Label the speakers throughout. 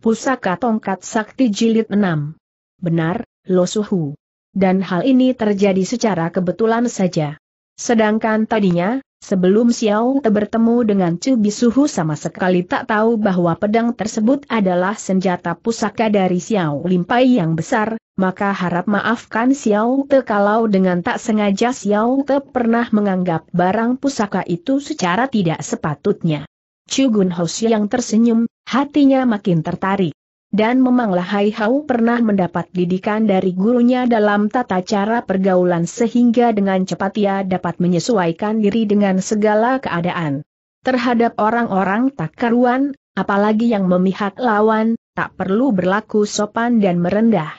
Speaker 1: Pusaka Tongkat Sakti Jilid 6. Benar, Lo Suhu. Dan hal ini terjadi secara kebetulan saja. Sedangkan tadinya, sebelum Xiao Te bertemu dengan Chu Bisuhu sama sekali tak tahu bahwa pedang tersebut adalah senjata pusaka dari Xiao Limpai yang besar, maka harap maafkan Xiao Te kalau dengan tak sengaja Xiao Te pernah menganggap barang pusaka itu secara tidak sepatutnya. Chugun Hoshi yang tersenyum, hatinya makin tertarik. Dan memanglah Hai Hau pernah mendapat didikan dari gurunya dalam tata cara pergaulan sehingga dengan cepat ia dapat menyesuaikan diri dengan segala keadaan. Terhadap orang-orang tak karuan, apalagi yang memihak lawan, tak perlu berlaku sopan dan merendah.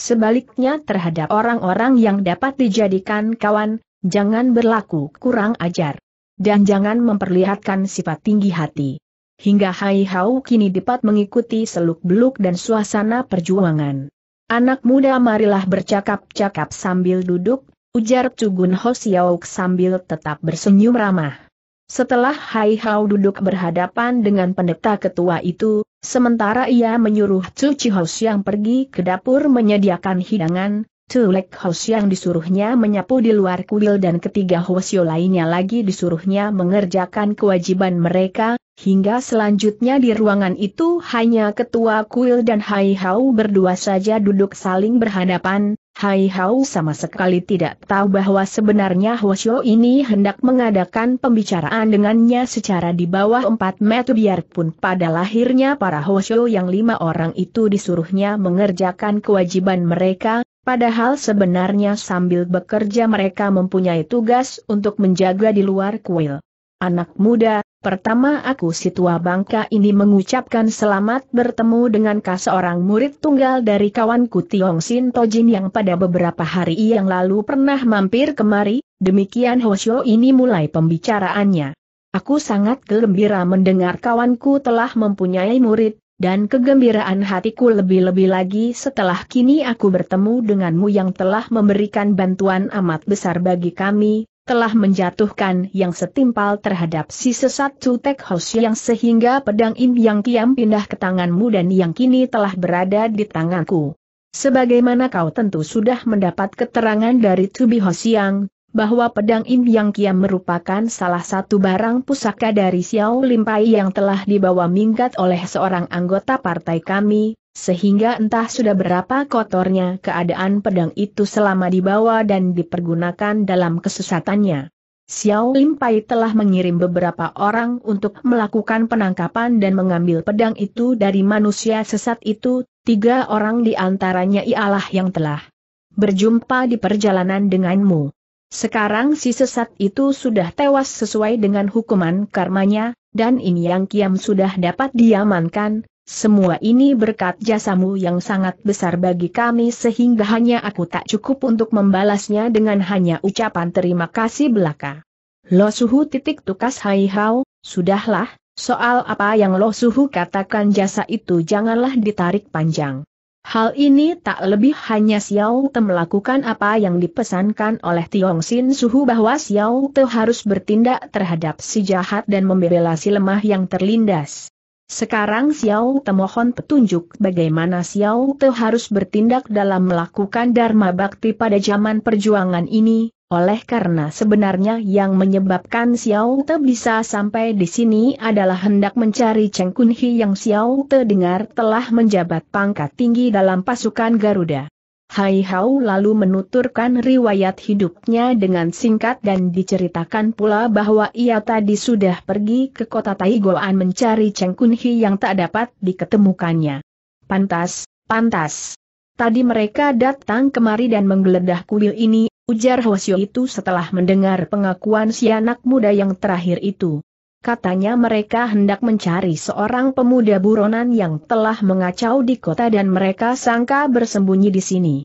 Speaker 1: Sebaliknya terhadap orang-orang yang dapat dijadikan kawan, jangan berlaku kurang ajar dan jangan memperlihatkan sifat tinggi hati. Hingga Hai Hao kini dapat mengikuti seluk-beluk dan suasana perjuangan. Anak muda marilah bercakap-cakap sambil duduk, ujar Cugun Ho Xiaok sambil tetap bersenyum ramah. Setelah Hai Hao duduk berhadapan dengan pendeta ketua itu, sementara ia menyuruh Cu Ho yang pergi ke dapur menyediakan hidangan, Tulek House yang disuruhnya menyapu di luar kuil dan ketiga Hwasyo lainnya lagi disuruhnya mengerjakan kewajiban mereka, hingga selanjutnya di ruangan itu hanya ketua kuil dan Hai Hao berdua saja duduk saling berhadapan, Hai Hao sama sekali tidak tahu bahwa sebenarnya Hwasyo ini hendak mengadakan pembicaraan dengannya secara di bawah empat meter biarpun pada lahirnya para Hwasyo yang lima orang itu disuruhnya mengerjakan kewajiban mereka, Padahal sebenarnya sambil bekerja mereka mempunyai tugas untuk menjaga di luar kuil. Anak muda, pertama aku si tua bangka ini mengucapkan selamat bertemu dengan kas seorang murid tunggal dari kawanku Tiong Sin Tojin yang pada beberapa hari yang lalu pernah mampir kemari, demikian Hoshio ini mulai pembicaraannya. Aku sangat gembira mendengar kawanku telah mempunyai murid, dan kegembiraan hatiku lebih-lebih lagi setelah kini aku bertemu denganmu yang telah memberikan bantuan amat besar bagi kami, telah menjatuhkan yang setimpal terhadap si sesat Tutek Hos yang sehingga pedang Im yang kiam pindah ke tanganmu dan yang kini telah berada di tanganku. Sebagaimana kau tentu sudah mendapat keterangan dari Tubi yang bahwa pedang Im Yang Kiam merupakan salah satu barang pusaka dari Xiao Limpai yang telah dibawa minggat oleh seorang anggota partai kami, sehingga entah sudah berapa kotornya keadaan pedang itu selama dibawa dan dipergunakan dalam kesesatannya. Xiao Limpai telah mengirim beberapa orang untuk melakukan penangkapan dan mengambil pedang itu dari manusia sesat itu, tiga orang di antaranya ialah yang telah berjumpa di perjalanan denganmu. Sekarang si sesat itu sudah tewas sesuai dengan hukuman karmanya, dan ini Yang Kiam sudah dapat diamankan, semua ini berkat jasamu yang sangat besar bagi kami sehingga hanya aku tak cukup untuk membalasnya dengan hanya ucapan terima kasih belaka. Lo suhu titik tukas hai hao, sudahlah, soal apa yang lo suhu katakan jasa itu janganlah ditarik panjang. Hal ini tak lebih hanya Xiao Te melakukan apa yang dipesankan oleh Tiong Sin Suhu bahwa Xiao Te harus bertindak terhadap si jahat dan membela si lemah yang terlindas. Sekarang Xiao Te mohon petunjuk bagaimana Xiao Te harus bertindak dalam melakukan Dharma Bakti pada zaman perjuangan ini, oleh karena sebenarnya yang menyebabkan Xiao Te bisa sampai di sini adalah hendak mencari Cheng Kun Hi yang Xiao Te dengar telah menjabat pangkat tinggi dalam pasukan Garuda. Hai Hao lalu menuturkan riwayat hidupnya dengan singkat dan diceritakan pula bahwa ia tadi sudah pergi ke kota Taigoan mencari Cheng Kun Hi yang tak dapat diketemukannya. Pantas, pantas. Tadi mereka datang kemari dan menggeledah kuil ini Ujar Hosyo itu setelah mendengar pengakuan si anak muda yang terakhir itu. Katanya mereka hendak mencari seorang pemuda buronan yang telah mengacau di kota dan mereka sangka bersembunyi di sini.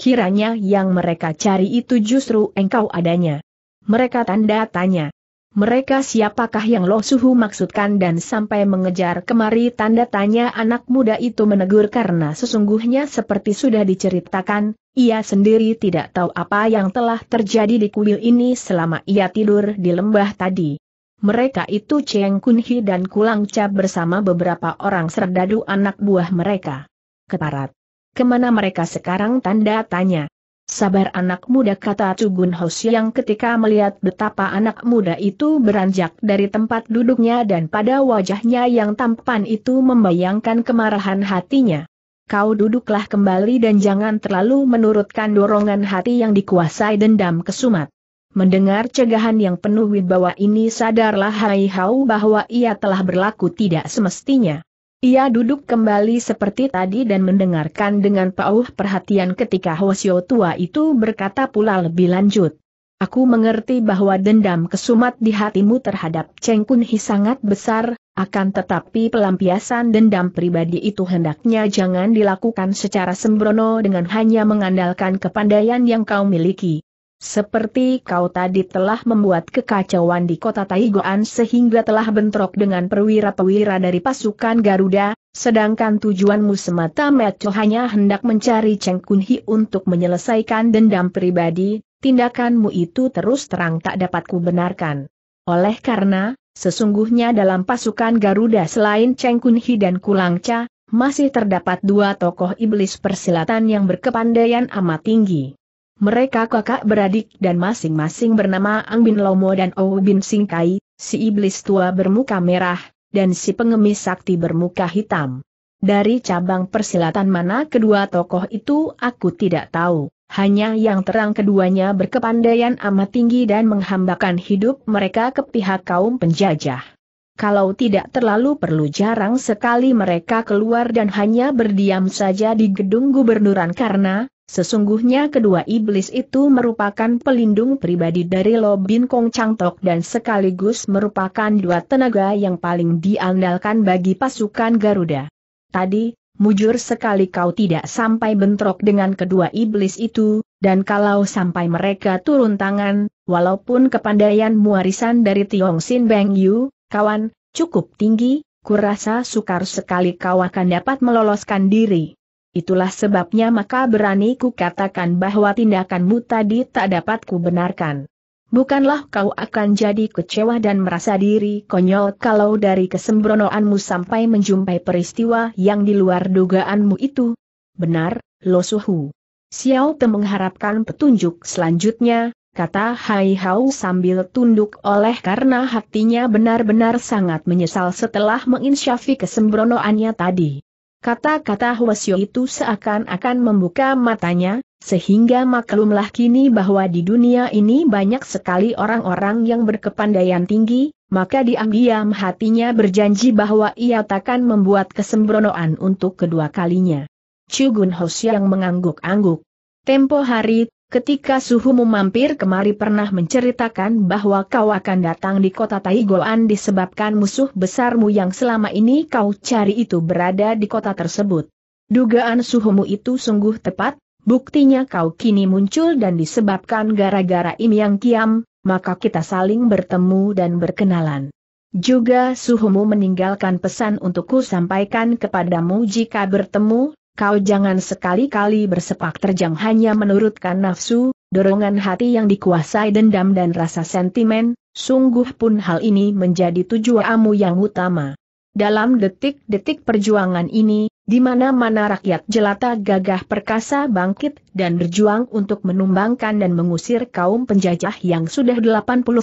Speaker 1: Kiranya yang mereka cari itu justru engkau adanya. Mereka tanda tanya. Mereka siapakah yang Lo Suhu maksudkan dan sampai mengejar kemari tanda tanya anak muda itu menegur karena sesungguhnya seperti sudah diceritakan, ia sendiri tidak tahu apa yang telah terjadi di kuil ini selama ia tidur di lembah tadi. Mereka itu Cheng Kunhi dan Kulang Cha bersama beberapa orang serdadu anak buah mereka. Keparat. Kemana mereka sekarang tanda tanya. Sabar anak muda kata Cugun Hos yang ketika melihat betapa anak muda itu beranjak dari tempat duduknya dan pada wajahnya yang tampan itu membayangkan kemarahan hatinya kau duduklah kembali dan jangan terlalu menurutkan dorongan hati yang dikuasai dendam kesumat. Mendengar cegahan yang penuh wibawa ini sadarlah Hai Hau bahwa ia telah berlaku tidak semestinya. Ia duduk kembali seperti tadi dan mendengarkan dengan pauh perhatian ketika Hosio tua itu berkata pula lebih lanjut. Aku mengerti bahwa dendam kesumat di hatimu terhadap Cheng Kun Hi sangat besar, akan tetapi pelampiasan dendam pribadi itu hendaknya jangan dilakukan secara sembrono dengan hanya mengandalkan kepandaian yang kau miliki. Seperti kau tadi telah membuat kekacauan di kota Taigoan sehingga telah bentrok dengan perwira-perwira dari pasukan Garuda, sedangkan tujuanmu semata Mecho hanya hendak mencari Cheng Kunhi untuk menyelesaikan dendam pribadi, tindakanmu itu terus terang tak dapat kubenarkan. Oleh karena, Sesungguhnya dalam pasukan Garuda selain Cheng Kunhi dan Kulang Cha, masih terdapat dua tokoh iblis persilatan yang berkepandaian amat tinggi. Mereka kakak beradik dan masing-masing bernama Ang Bin Lomo dan Ou Bin Singkai, si iblis tua bermuka merah, dan si pengemis sakti bermuka hitam. Dari cabang persilatan mana kedua tokoh itu aku tidak tahu. Hanya yang terang keduanya berkepandaian amat tinggi dan menghambakan hidup mereka ke pihak kaum penjajah. Kalau tidak terlalu perlu jarang sekali mereka keluar dan hanya berdiam saja di gedung gubernuran karena, sesungguhnya kedua iblis itu merupakan pelindung pribadi dari Lobin Kong Changtok dan sekaligus merupakan dua tenaga yang paling diandalkan bagi pasukan Garuda. Tadi, mujur sekali kau tidak sampai bentrok dengan kedua iblis itu, dan kalau sampai mereka turun tangan, walaupun kepandaian warisan dari Tiong Sin Beng Yu, kawan, cukup tinggi, kurasa sukar sekali kau akan dapat meloloskan diri. Itulah sebabnya maka berani ku katakan bahwa tindakanmu tadi tak dapat ku benarkan. Bukanlah kau akan jadi kecewa dan merasa diri konyol kalau dari kesembronoanmu sampai menjumpai peristiwa yang di luar dugaanmu itu? Benar, Lo Suhu. Xiao Te mengharapkan petunjuk selanjutnya, kata Hai Hao sambil tunduk oleh karena hatinya benar-benar sangat menyesal setelah menginsyafi kesembronoannya tadi. Kata-kata Huasyo itu seakan-akan membuka matanya, sehingga maklumlah kini bahwa di dunia ini banyak sekali orang-orang yang berkepandaian tinggi, maka diam-diam hatinya berjanji bahwa ia takkan membuat kesembronoan untuk kedua kalinya. Chugun Hos yang mengangguk-angguk. Tempo hari Ketika suhu memampir kemari pernah menceritakan bahwa kau akan datang di kota Taigoan disebabkan musuh besarmu yang selama ini kau cari itu berada di kota tersebut. Dugaan suhumu itu sungguh tepat, buktinya kau kini muncul dan disebabkan gara-gara Im Yang Kiam, maka kita saling bertemu dan berkenalan. Juga suhumu meninggalkan pesan untukku sampaikan kepadamu jika bertemu, Kau jangan sekali-kali bersepak terjang hanya menurutkan nafsu, dorongan hati yang dikuasai dendam dan rasa sentimen, sungguh pun hal ini menjadi tujuanmu yang utama. Dalam detik-detik perjuangan ini, di mana-mana rakyat jelata gagah perkasa bangkit dan berjuang untuk menumbangkan dan mengusir kaum penjajah yang sudah 89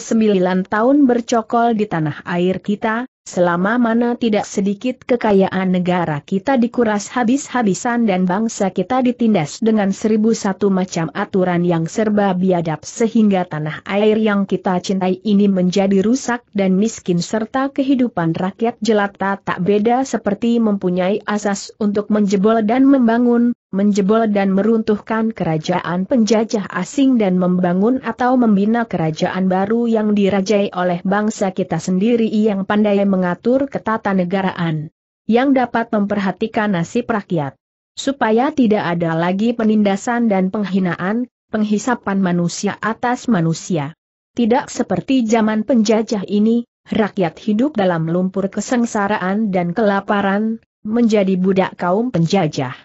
Speaker 1: tahun bercokol di tanah air kita, selama mana tidak sedikit kekayaan negara kita dikuras habis-habisan dan bangsa kita ditindas dengan seribu satu macam aturan yang serba biadab sehingga tanah air yang kita cintai ini menjadi rusak dan miskin serta kehidupan rakyat jelata tak beda seperti mempunyai asas untuk menjebol dan membangun, menjebol dan meruntuhkan kerajaan penjajah asing dan membangun atau membina kerajaan baru yang dirajai oleh bangsa kita sendiri yang pandai mengatur ketatanegaraan. Yang dapat memperhatikan nasib rakyat. Supaya tidak ada lagi penindasan dan penghinaan, penghisapan manusia atas manusia. Tidak seperti zaman penjajah ini, rakyat hidup dalam lumpur kesengsaraan dan kelaparan, menjadi budak kaum penjajah.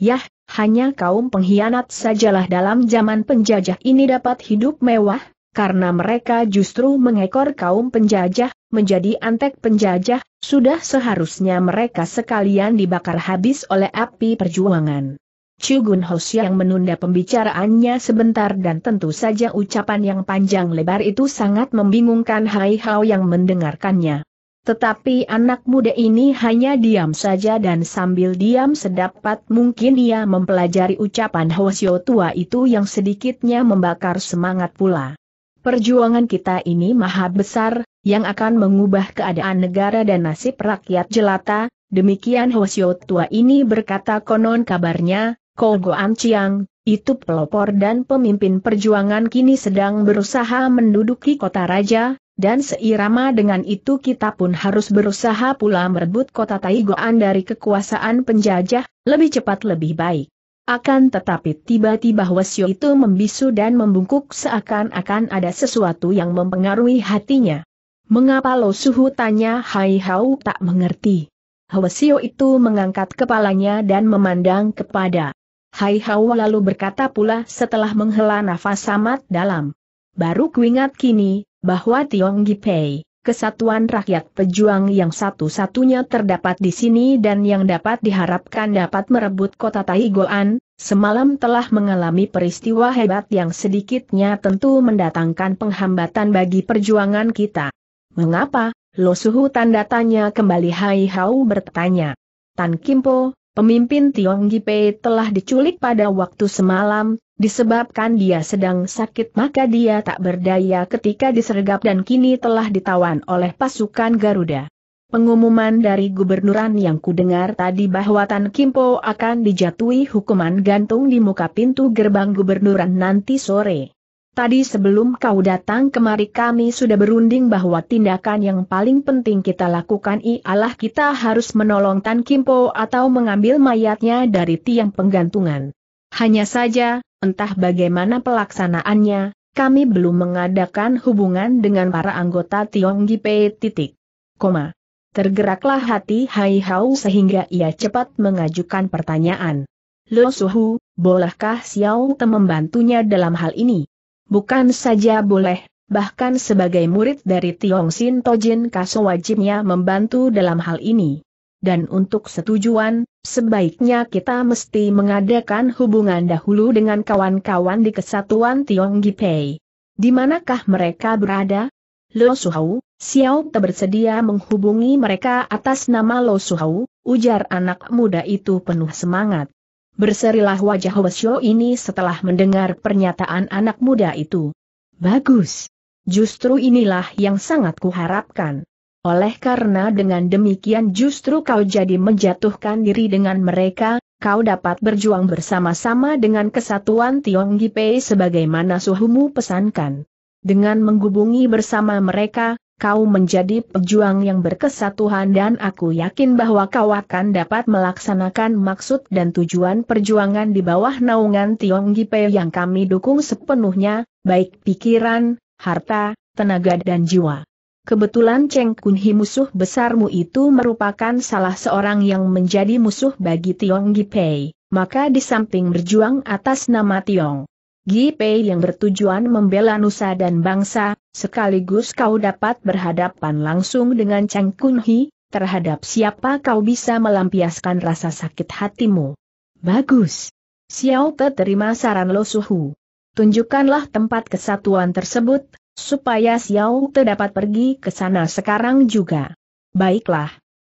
Speaker 1: Yah, hanya kaum pengkhianat sajalah dalam zaman penjajah ini dapat hidup mewah, karena mereka justru mengekor kaum penjajah, menjadi antek penjajah, sudah seharusnya mereka sekalian dibakar habis oleh api perjuangan. Chugun Hos yang menunda pembicaraannya sebentar dan tentu saja ucapan yang panjang lebar itu sangat membingungkan Hai Hao yang mendengarkannya. Tetapi anak muda ini hanya diam saja dan sambil diam sedapat mungkin ia mempelajari ucapan Hwasyo tua itu yang sedikitnya membakar semangat pula. Perjuangan kita ini maha besar, yang akan mengubah keadaan negara dan nasib rakyat jelata, demikian Hwasyo tua ini berkata konon kabarnya, Kogo Anciang, itu pelopor dan pemimpin perjuangan kini sedang berusaha menduduki kota raja, dan seirama dengan itu kita pun harus berusaha pula merebut kota Taigoan dari kekuasaan penjajah, lebih cepat lebih baik. Akan tetapi tiba-tiba Hwasyo itu membisu dan membungkuk seakan-akan ada sesuatu yang mempengaruhi hatinya. Mengapa Lo Suhu tanya Hai Hau tak mengerti? Hwasyo itu mengangkat kepalanya dan memandang kepada Hai Hau lalu berkata pula setelah menghela nafas amat dalam. Baru kuingat kini, bahwa Tiong Gipei, kesatuan rakyat pejuang yang satu-satunya terdapat di sini dan yang dapat diharapkan dapat merebut kota Taigoan, semalam telah mengalami peristiwa hebat yang sedikitnya tentu mendatangkan penghambatan bagi perjuangan kita. Mengapa? Lo Suhu tanda tanya kembali Hai Hao bertanya. Tan Kimpo, pemimpin Tiong Gipei telah diculik pada waktu semalam, Disebabkan dia sedang sakit maka dia tak berdaya ketika disergap dan kini telah ditawan oleh pasukan Garuda. Pengumuman dari gubernuran yang kudengar tadi bahwa Tan Kimpo akan dijatuhi hukuman gantung di muka pintu gerbang gubernuran nanti sore. Tadi sebelum kau datang kemari kami sudah berunding bahwa tindakan yang paling penting kita lakukan ialah kita harus menolong Tan Kimpo atau mengambil mayatnya dari tiang penggantungan. Hanya saja, Entah bagaimana pelaksanaannya, kami belum mengadakan hubungan dengan para anggota Tionggipe titik. Koma. Tergeraklah hati Hai Hao sehingga ia cepat mengajukan pertanyaan. Lo Suhu, bolehkah Xiao Te membantunya dalam hal ini? Bukan saja boleh, bahkan sebagai murid dari Tiong Sin Tojin Kaso wajibnya membantu dalam hal ini dan untuk setujuan, sebaiknya kita mesti mengadakan hubungan dahulu dengan kawan-kawan di kesatuan Tiong Gipei. Di manakah mereka berada? Lo Suhau, Xiao Te bersedia menghubungi mereka atas nama Lo Suhau, ujar anak muda itu penuh semangat. Berserilah wajah Wesyo ini setelah mendengar pernyataan anak muda itu. Bagus. Justru inilah yang sangat kuharapkan. Oleh karena dengan demikian justru kau jadi menjatuhkan diri dengan mereka, kau dapat berjuang bersama-sama dengan kesatuan Tiong Gipei sebagaimana suhumu pesankan. Dengan menghubungi bersama mereka, kau menjadi pejuang yang berkesatuan dan aku yakin bahwa kau akan dapat melaksanakan maksud dan tujuan perjuangan di bawah naungan Tiong Gipei yang kami dukung sepenuhnya, baik pikiran, harta, tenaga dan jiwa. Kebetulan Cheng Hi musuh besarmu itu merupakan salah seorang yang menjadi musuh bagi Tiong Gi Pei, maka di samping berjuang atas nama Tiong Gi Pei yang bertujuan membela nusa dan bangsa, sekaligus kau dapat berhadapan langsung dengan Cheng Hi, terhadap siapa kau bisa melampiaskan rasa sakit hatimu. Bagus. Xiao Te terima saran Lo Suhu. Tunjukkanlah tempat kesatuan tersebut, Supaya Xiao Te dapat pergi ke sana sekarang juga. Baiklah.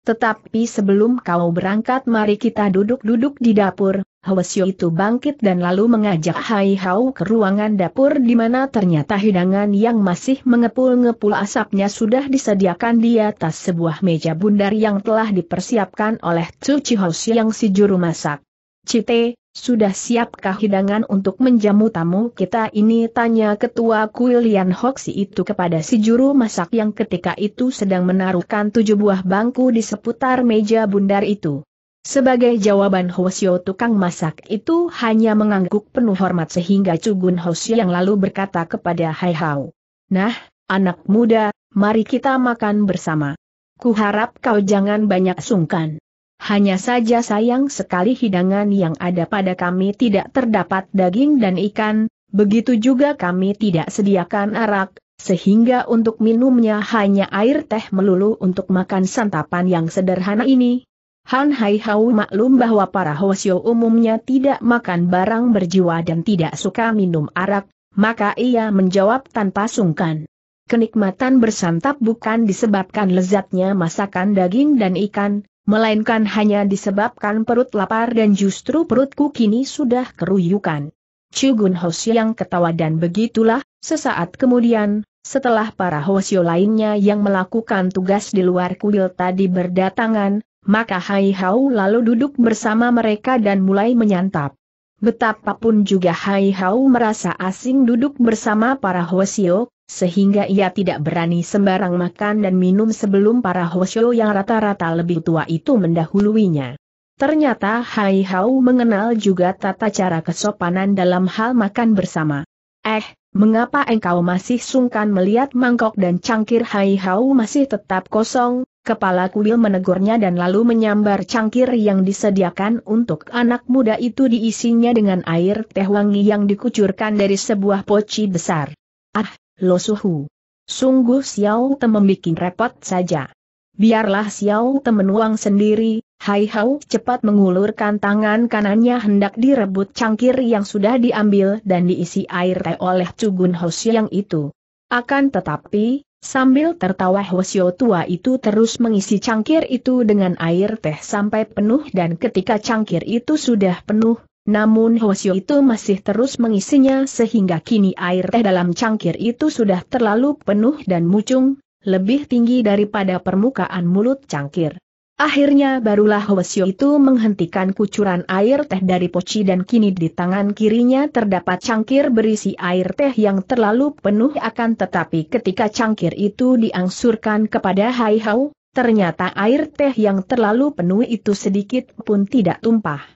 Speaker 1: Tetapi sebelum kau berangkat mari kita duduk-duduk di dapur, Hwasyo itu bangkit dan lalu mengajak Hai Hao ke ruangan dapur di mana ternyata hidangan yang masih mengepul-ngepul asapnya sudah disediakan di atas sebuah meja bundar yang telah dipersiapkan oleh Tsu Chihos yang si juru masak. Cite, sudah siapkah hidangan untuk menjamu tamu kita ini? Tanya ketua Kuil Lian Hoksi itu kepada si juru masak yang ketika itu sedang menaruhkan tujuh buah bangku di seputar meja bundar itu. Sebagai jawaban Hosio tukang masak itu hanya mengangguk penuh hormat sehingga Cugun Hosio yang lalu berkata kepada Hai Hao. Nah, anak muda, mari kita makan bersama. Kuharap kau jangan banyak sungkan. Hanya saja sayang sekali hidangan yang ada pada kami tidak terdapat daging dan ikan, begitu juga kami tidak sediakan arak, sehingga untuk minumnya hanya air teh melulu untuk makan santapan yang sederhana ini. Han Hai Hau maklum bahwa para hosyo umumnya tidak makan barang berjiwa dan tidak suka minum arak, maka ia menjawab tanpa sungkan. Kenikmatan bersantap bukan disebabkan lezatnya masakan daging dan ikan, melainkan hanya disebabkan perut lapar dan justru perutku kini sudah keruyukan. Chugun Hosio yang ketawa dan begitulah, sesaat kemudian, setelah para Hosio lainnya yang melakukan tugas di luar kuil tadi berdatangan, maka Hai Hao lalu duduk bersama mereka dan mulai menyantap. Betapapun juga Hai Hao merasa asing duduk bersama para Hosio, sehingga ia tidak berani sembarang makan dan minum sebelum para Hosyo yang rata-rata lebih tua itu mendahuluinya. Ternyata Hai Hao mengenal juga tata cara kesopanan dalam hal makan bersama. Eh, mengapa engkau masih sungkan melihat mangkok dan cangkir Hai Hao masih tetap kosong? Kepala kuil menegurnya dan lalu menyambar cangkir yang disediakan untuk anak muda itu diisinya dengan air teh wangi yang dikucurkan dari sebuah poci besar. Ah, Lo Suhu. Sungguh Xiao Te membuat repot saja. Biarlah Xiao Te menuang sendiri, Hai Hao cepat mengulurkan tangan kanannya hendak direbut cangkir yang sudah diambil dan diisi air teh oleh Cugun yang itu. Akan tetapi, sambil tertawa Hosio tua itu terus mengisi cangkir itu dengan air teh sampai penuh dan ketika cangkir itu sudah penuh, namun Hosyo itu masih terus mengisinya sehingga kini air teh dalam cangkir itu sudah terlalu penuh dan mucung, lebih tinggi daripada permukaan mulut cangkir. Akhirnya barulah Hwasyo itu menghentikan kucuran air teh dari poci dan kini di tangan kirinya terdapat cangkir berisi air teh yang terlalu penuh akan tetapi ketika cangkir itu diangsurkan kepada Hai Hao, ternyata air teh yang terlalu penuh itu sedikit pun tidak tumpah.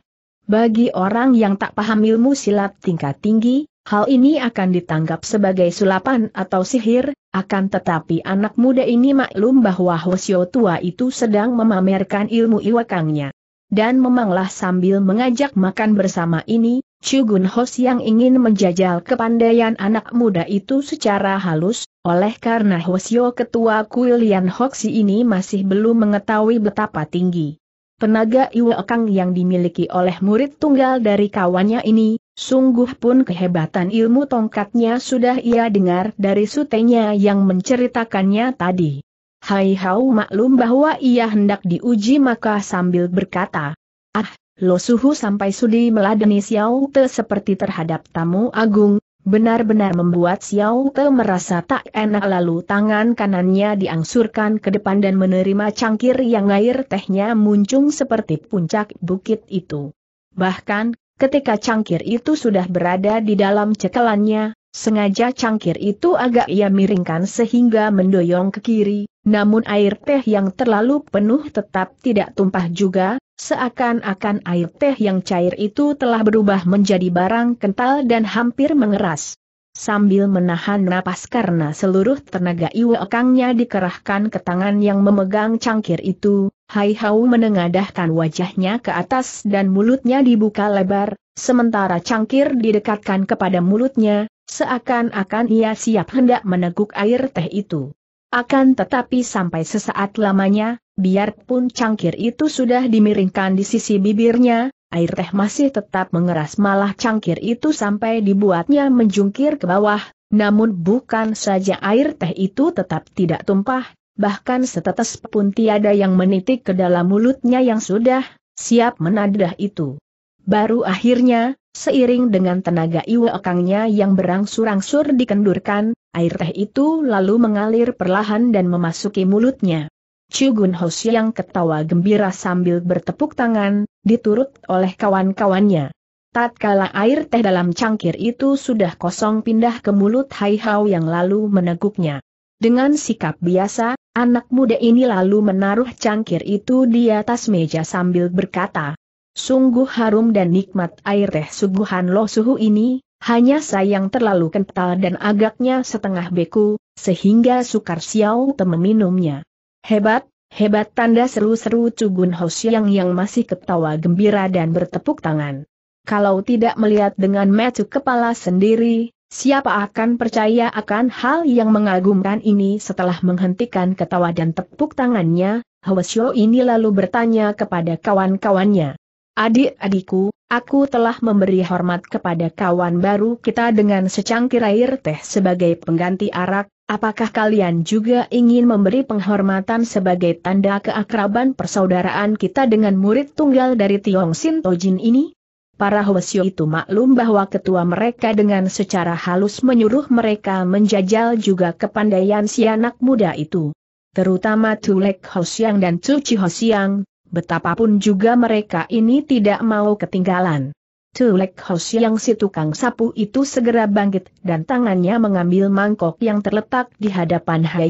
Speaker 1: Bagi orang yang tak paham ilmu silat tingkat tinggi, hal ini akan ditanggap sebagai sulapan atau sihir, akan tetapi anak muda ini maklum bahwa Hosio tua itu sedang memamerkan ilmu iwakangnya. Dan memanglah sambil mengajak makan bersama ini, Chugun Hos yang ingin menjajal kepandaian anak muda itu secara halus, oleh karena Hosio ketua Kuilian Hoksi ini masih belum mengetahui betapa tinggi Penaga Iwekang yang dimiliki oleh murid tunggal dari kawannya ini, sungguh pun kehebatan ilmu tongkatnya sudah ia dengar dari sutenya yang menceritakannya tadi. Hai Hau maklum bahwa ia hendak diuji maka sambil berkata, Ah, Lo Suhu sampai sudi meladeni Xiao Te seperti terhadap tamu agung, Benar-benar membuat Xiao Te merasa tak enak lalu tangan kanannya diangsurkan ke depan dan menerima cangkir yang air tehnya muncung seperti puncak bukit itu. Bahkan, ketika cangkir itu sudah berada di dalam cekelannya, sengaja cangkir itu agak ia miringkan sehingga mendoyong ke kiri, namun air teh yang terlalu penuh tetap tidak tumpah juga, Seakan-akan air teh yang cair itu telah berubah menjadi barang kental dan hampir mengeras. Sambil menahan napas karena seluruh tenaga iwekangnya dikerahkan ke tangan yang memegang cangkir itu, Hai Hau menengadahkan wajahnya ke atas dan mulutnya dibuka lebar, sementara cangkir didekatkan kepada mulutnya, seakan-akan ia siap hendak meneguk air teh itu. Akan tetapi sampai sesaat lamanya, biarpun cangkir itu sudah dimiringkan di sisi bibirnya, air teh masih tetap mengeras malah cangkir itu sampai dibuatnya menjungkir ke bawah, namun bukan saja air teh itu tetap tidak tumpah, bahkan setetes pun tiada yang menitik ke dalam mulutnya yang sudah siap menadah itu. Baru akhirnya, seiring dengan tenaga ekangnya yang berangsur-angsur dikendurkan, air teh itu lalu mengalir perlahan dan memasuki mulutnya. Chugun Hos yang ketawa gembira sambil bertepuk tangan, diturut oleh kawan-kawannya. Tatkala air teh dalam cangkir itu sudah kosong pindah ke mulut Hai Hao yang lalu meneguknya. Dengan sikap biasa, anak muda ini lalu menaruh cangkir itu di atas meja sambil berkata, Sungguh harum dan nikmat air teh suguhan lo suhu ini, hanya sayang terlalu kental dan agaknya setengah beku, sehingga sukar Xiao minumnya. Hebat, hebat tanda seru-seru Cugun Hosiang yang masih ketawa gembira dan bertepuk tangan. Kalau tidak melihat dengan metu kepala sendiri, siapa akan percaya akan hal yang mengagumkan ini setelah menghentikan ketawa dan tepuk tangannya, Hwasyo ini lalu bertanya kepada kawan-kawannya. Adik-adikku, Aku telah memberi hormat kepada kawan baru kita dengan secangkir air teh sebagai pengganti arak, apakah kalian juga ingin memberi penghormatan sebagai tanda keakraban persaudaraan kita dengan murid tunggal dari Tiong Sin Tojin ini? Para Hwasyo itu maklum bahwa ketua mereka dengan secara halus menyuruh mereka menjajal juga kepandaian si anak muda itu. Terutama Tulek Hosiang dan Cuci Hosiang, Betapapun juga mereka ini tidak mau ketinggalan. Tulek Hos yang si tukang sapu itu segera bangkit dan tangannya mengambil mangkok yang terletak di hadapan Hai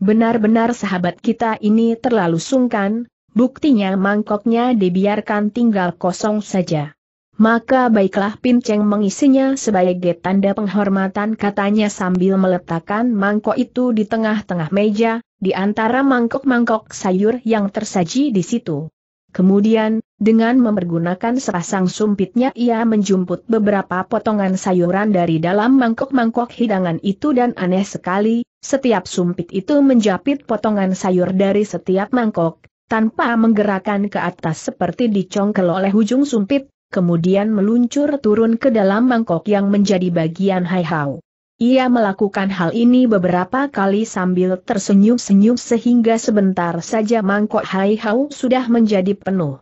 Speaker 1: Benar-benar sahabat kita ini terlalu sungkan, buktinya mangkoknya dibiarkan tinggal kosong saja. Maka baiklah Pinceng mengisinya sebagai tanda penghormatan katanya sambil meletakkan mangkok itu di tengah-tengah meja, di antara mangkok-mangkok sayur yang tersaji di situ. Kemudian, dengan mempergunakan serasang sumpitnya ia menjumput beberapa potongan sayuran dari dalam mangkok-mangkok hidangan itu dan aneh sekali, setiap sumpit itu menjapit potongan sayur dari setiap mangkok, tanpa menggerakkan ke atas seperti dicongkel oleh ujung sumpit, kemudian meluncur turun ke dalam mangkok yang menjadi bagian Hai Hao. Ia melakukan hal ini beberapa kali sambil tersenyum-senyum sehingga sebentar saja mangkok Hai Hao sudah menjadi penuh.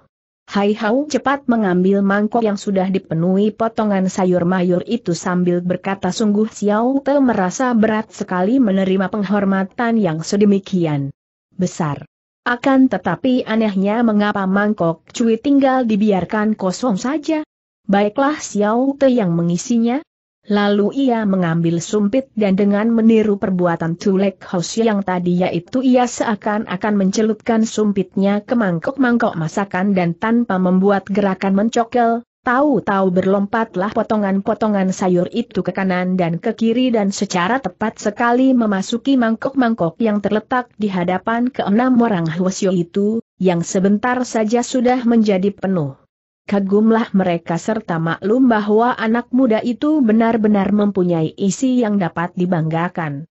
Speaker 1: Hai Hao cepat mengambil mangkok yang sudah dipenuhi potongan sayur mayur itu sambil berkata sungguh Xiao Te merasa berat sekali menerima penghormatan yang sedemikian besar. Akan tetapi anehnya mengapa mangkok cui tinggal dibiarkan kosong saja? Baiklah Xiao Te yang mengisinya. Lalu ia mengambil sumpit dan dengan meniru perbuatan Tulek House yang tadi yaitu ia seakan-akan mencelupkan sumpitnya ke mangkok-mangkok masakan dan tanpa membuat gerakan mencokel, Tahu-tahu berlompatlah potongan-potongan sayur itu ke kanan dan ke kiri dan secara tepat sekali memasuki mangkok-mangkok yang terletak di hadapan keenam orang Hwasyo itu, yang sebentar saja sudah menjadi penuh. Kagumlah mereka serta maklum bahwa anak muda itu benar-benar mempunyai isi yang dapat dibanggakan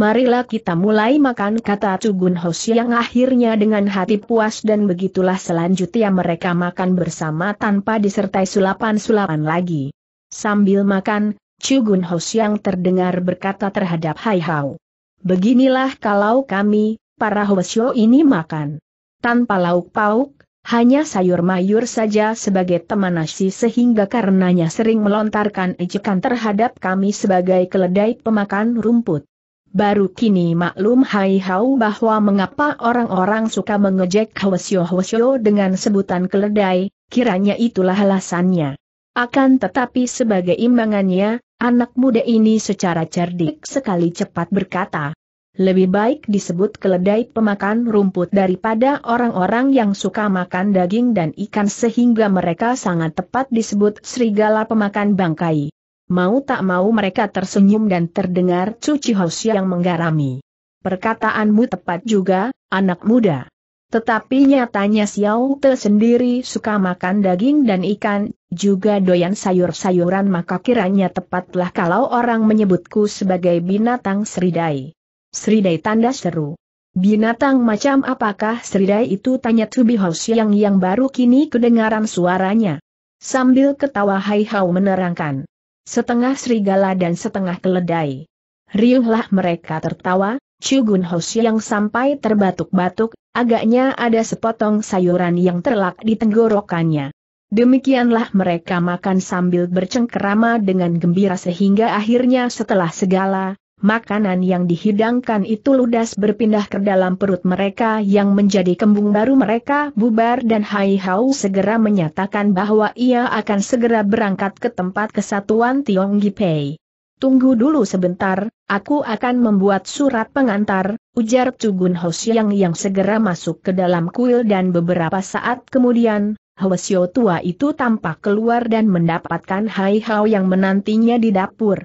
Speaker 1: marilah kita mulai makan kata Tugun Hos yang akhirnya dengan hati puas dan begitulah selanjutnya mereka makan bersama tanpa disertai sulapan-sulapan lagi. Sambil makan, Cugun Hos yang terdengar berkata terhadap Hai Hao. Beginilah kalau kami, para Hwasyo ini makan. Tanpa lauk pauk, hanya sayur mayur saja sebagai teman nasi sehingga karenanya sering melontarkan ejekan terhadap kami sebagai keledai pemakan rumput. Baru kini maklum Hai Hao bahwa mengapa orang-orang suka mengejek Hwasyo Hwasyo dengan sebutan keledai, kiranya itulah alasannya. Akan tetapi sebagai imbangannya, anak muda ini secara cerdik sekali cepat berkata. Lebih baik disebut keledai pemakan rumput daripada orang-orang yang suka makan daging dan ikan sehingga mereka sangat tepat disebut serigala pemakan bangkai. Mau tak mau mereka tersenyum dan terdengar cuci haus yang menggarami. Perkataanmu tepat juga, anak muda. Tetapi nyatanya Xiao Te sendiri suka makan daging dan ikan, juga doyan sayur-sayuran maka kiranya tepatlah kalau orang menyebutku sebagai binatang seridai. Seridai tanda seru. Binatang macam apakah seridai itu tanya Tubi yang yang baru kini kedengaran suaranya. Sambil ketawa Hai Hao menerangkan setengah serigala dan setengah keledai. Riuhlah mereka tertawa, Chugun Hoshi yang sampai terbatuk-batuk, agaknya ada sepotong sayuran yang terlak di tenggorokannya. Demikianlah mereka makan sambil bercengkerama dengan gembira sehingga akhirnya setelah segala makanan yang dihidangkan itu ludas berpindah ke dalam perut mereka yang menjadi kembung baru mereka bubar dan Hai Hao segera menyatakan bahwa ia akan segera berangkat ke tempat kesatuan Tiong Gipei. Tunggu dulu sebentar, aku akan membuat surat pengantar, ujar Tugun Hosyang yang segera masuk ke dalam kuil dan beberapa saat kemudian, Hwasyo tua itu tampak keluar dan mendapatkan Hai Hao yang menantinya di dapur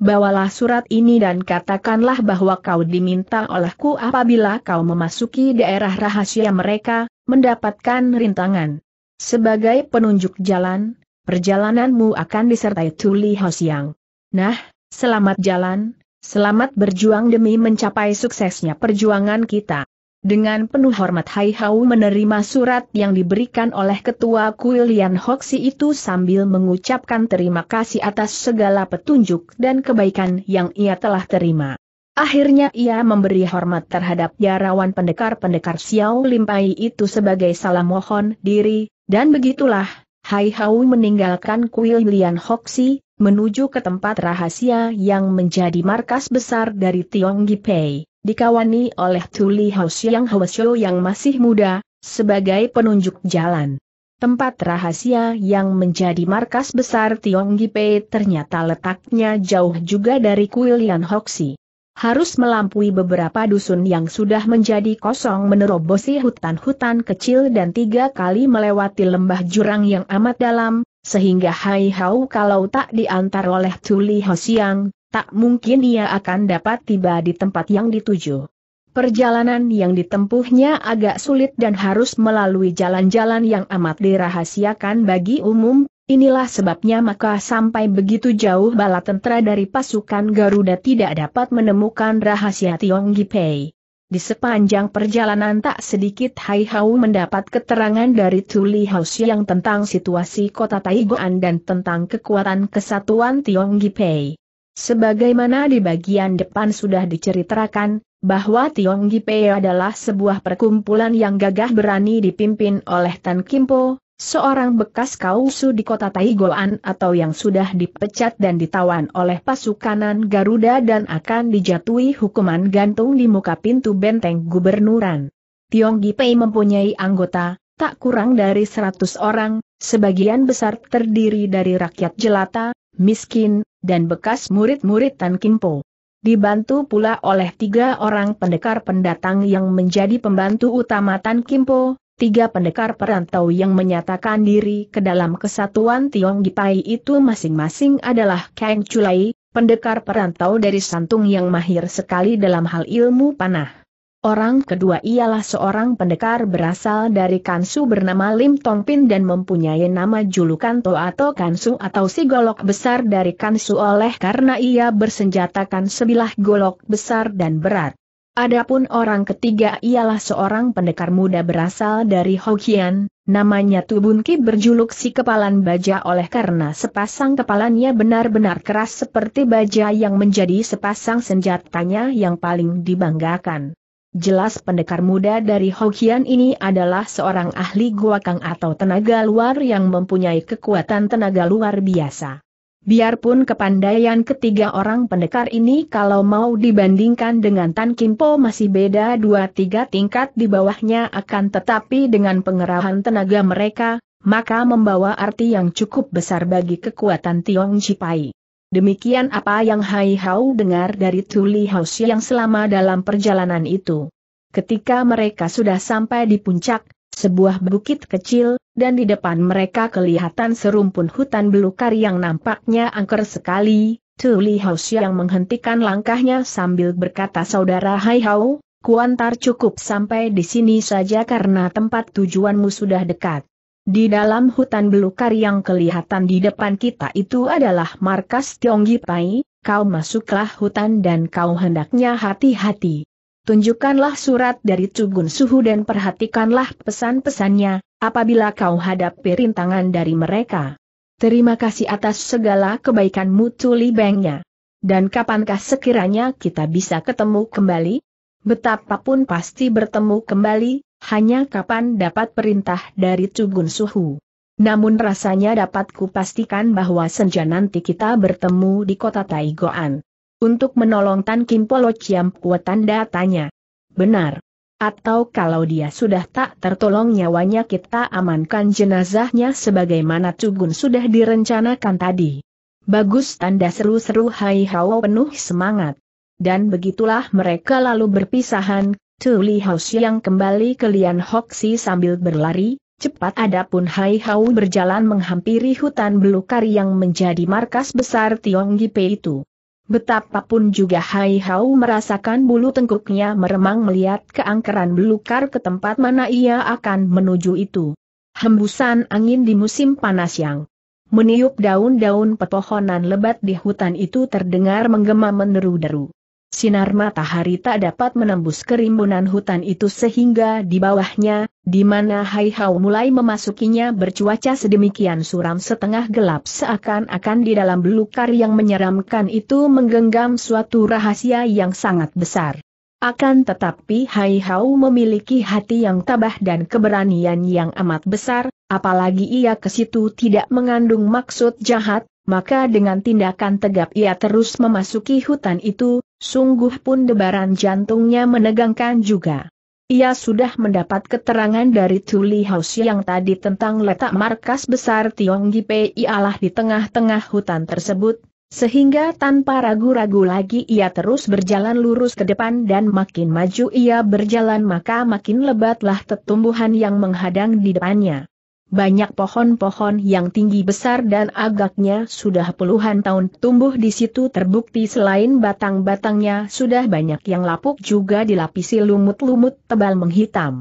Speaker 1: bawalah surat ini dan katakanlah bahwa kau diminta olehku apabila kau memasuki daerah rahasia mereka, mendapatkan rintangan. Sebagai penunjuk jalan, perjalananmu akan disertai Tuli Hosiang. Nah, selamat jalan, selamat berjuang demi mencapai suksesnya perjuangan kita. Dengan penuh hormat Hai Hau menerima surat yang diberikan oleh Ketua Kuil Lian Hoksi itu sambil mengucapkan terima kasih atas segala petunjuk dan kebaikan yang ia telah terima. Akhirnya ia memberi hormat terhadap jarawan pendekar-pendekar Xiao Limpai itu sebagai salam mohon diri, dan begitulah, Hai Hau meninggalkan Kuil Lian Hoksi, menuju ke tempat rahasia yang menjadi markas besar dari Tiong Gipei dikawani oleh Tuli Haoxiang Haoxiu yang masih muda, sebagai penunjuk jalan. Tempat rahasia yang menjadi markas besar Tionggipe ternyata letaknya jauh juga dari kuil Kuilian Hoxi. Harus melampui beberapa dusun yang sudah menjadi kosong menerobosi hutan-hutan kecil dan tiga kali melewati lembah jurang yang amat dalam, sehingga Hai Hau kalau tak diantar oleh Tuli Hosiang, tak mungkin ia akan dapat tiba di tempat yang dituju. Perjalanan yang ditempuhnya agak sulit dan harus melalui jalan-jalan yang amat dirahasiakan bagi umum, inilah sebabnya maka sampai begitu jauh bala tentara dari pasukan Garuda tidak dapat menemukan rahasia Tiong Gipei. Di sepanjang perjalanan tak sedikit Hai Hau mendapat keterangan dari Tuli House yang tentang situasi kota Taiguan dan tentang kekuatan kesatuan Tiong Gipei. Sebagaimana di bagian depan sudah diceritakan, bahwa Tiong Gipe adalah sebuah perkumpulan yang gagah berani dipimpin oleh Tan Kimpo, seorang bekas kausu di kota Taigoan atau yang sudah dipecat dan ditawan oleh pasukanan Garuda dan akan dijatuhi hukuman gantung di muka pintu benteng gubernuran. Tiong Gipe mempunyai anggota, tak kurang dari 100 orang, sebagian besar terdiri dari rakyat jelata, miskin, dan bekas murid-murid Tan Kimpo. Dibantu pula oleh tiga orang pendekar pendatang yang menjadi pembantu utama Tan Kimpo, tiga pendekar perantau yang menyatakan diri ke dalam kesatuan Tiong Gipai itu masing-masing adalah Kang Chulai, pendekar perantau dari Santung yang mahir sekali dalam hal ilmu panah. Orang kedua ialah seorang pendekar berasal dari Kansu bernama Lim Tongpin dan mempunyai nama julukan To atau Kansu atau si golok besar dari Kansu oleh karena ia bersenjatakan sebilah golok besar dan berat. Adapun orang ketiga ialah seorang pendekar muda berasal dari Hokian, namanya Tubun Ki berjuluk si kepalan baja oleh karena sepasang kepalanya benar-benar keras seperti baja yang menjadi sepasang senjatanya yang paling dibanggakan. Jelas pendekar muda dari Hokian ini adalah seorang ahli gua kang atau tenaga luar yang mempunyai kekuatan tenaga luar biasa. Biarpun kepandaian ketiga orang pendekar ini kalau mau dibandingkan dengan Tan Po masih beda dua tiga tingkat di bawahnya akan tetapi dengan pengerahan tenaga mereka, maka membawa arti yang cukup besar bagi kekuatan Tiong Cipai. Demikian apa yang Hai Hao dengar dari Tuli House yang selama dalam perjalanan itu. Ketika mereka sudah sampai di puncak, sebuah bukit kecil, dan di depan mereka kelihatan serumpun hutan belukar yang nampaknya angker sekali, Tuli House yang menghentikan langkahnya sambil berkata saudara Hai Hao, Kuantar cukup sampai di sini saja karena tempat tujuanmu sudah dekat. Di dalam hutan belukar yang kelihatan di depan kita itu adalah markas Tionggi Pai, kau masuklah hutan dan kau hendaknya hati-hati. Tunjukkanlah surat dari Cugun Suhu dan perhatikanlah pesan-pesannya, apabila kau hadapi rintangan dari mereka. Terima kasih atas segala kebaikanmu Tuli Bengnya. Dan kapankah sekiranya kita bisa ketemu kembali? Betapapun pasti bertemu kembali, hanya kapan dapat perintah dari Cugun Suhu. Namun rasanya dapat kupastikan bahwa senja nanti kita bertemu di kota Taigoan. Untuk menolong Tan Kim Polo Ciam tanda tanya. Benar. Atau kalau dia sudah tak tertolong nyawanya kita amankan jenazahnya sebagaimana Cugun sudah direncanakan tadi. Bagus tanda seru-seru Hai Hao penuh semangat. Dan begitulah mereka lalu berpisahan, Tu Li House yang kembali ke Lian Hoxi sambil berlari, cepat adapun Hai Hau berjalan menghampiri hutan belukar yang menjadi markas besar Tiong Gipe itu. Betapapun juga Hai Hau merasakan bulu tengkuknya meremang melihat keangkeran belukar ke tempat mana ia akan menuju itu. Hembusan angin di musim panas yang meniup daun-daun pepohonan lebat di hutan itu terdengar menggema meneru-deru. Sinar matahari tak dapat menembus kerimbunan hutan itu sehingga di bawahnya, di mana Hai Haihau mulai memasukinya bercuaca sedemikian suram setengah gelap seakan-akan di dalam belukar yang menyeramkan itu menggenggam suatu rahasia yang sangat besar. Akan tetapi Hai Haihau memiliki hati yang tabah dan keberanian yang amat besar, apalagi ia ke situ tidak mengandung maksud jahat, maka dengan tindakan tegap ia terus memasuki hutan itu, Sungguh pun debaran jantungnya menegangkan juga. Ia sudah mendapat keterangan dari Tuli House yang tadi tentang letak markas besar Tionggi ialah di tengah-tengah hutan tersebut, sehingga tanpa ragu-ragu lagi ia terus berjalan lurus ke depan dan makin maju ia berjalan maka makin lebatlah tetumbuhan yang menghadang di depannya banyak pohon-pohon yang tinggi besar dan agaknya sudah puluhan tahun tumbuh di situ terbukti selain batang-batangnya sudah banyak yang lapuk juga dilapisi lumut-lumut tebal menghitam.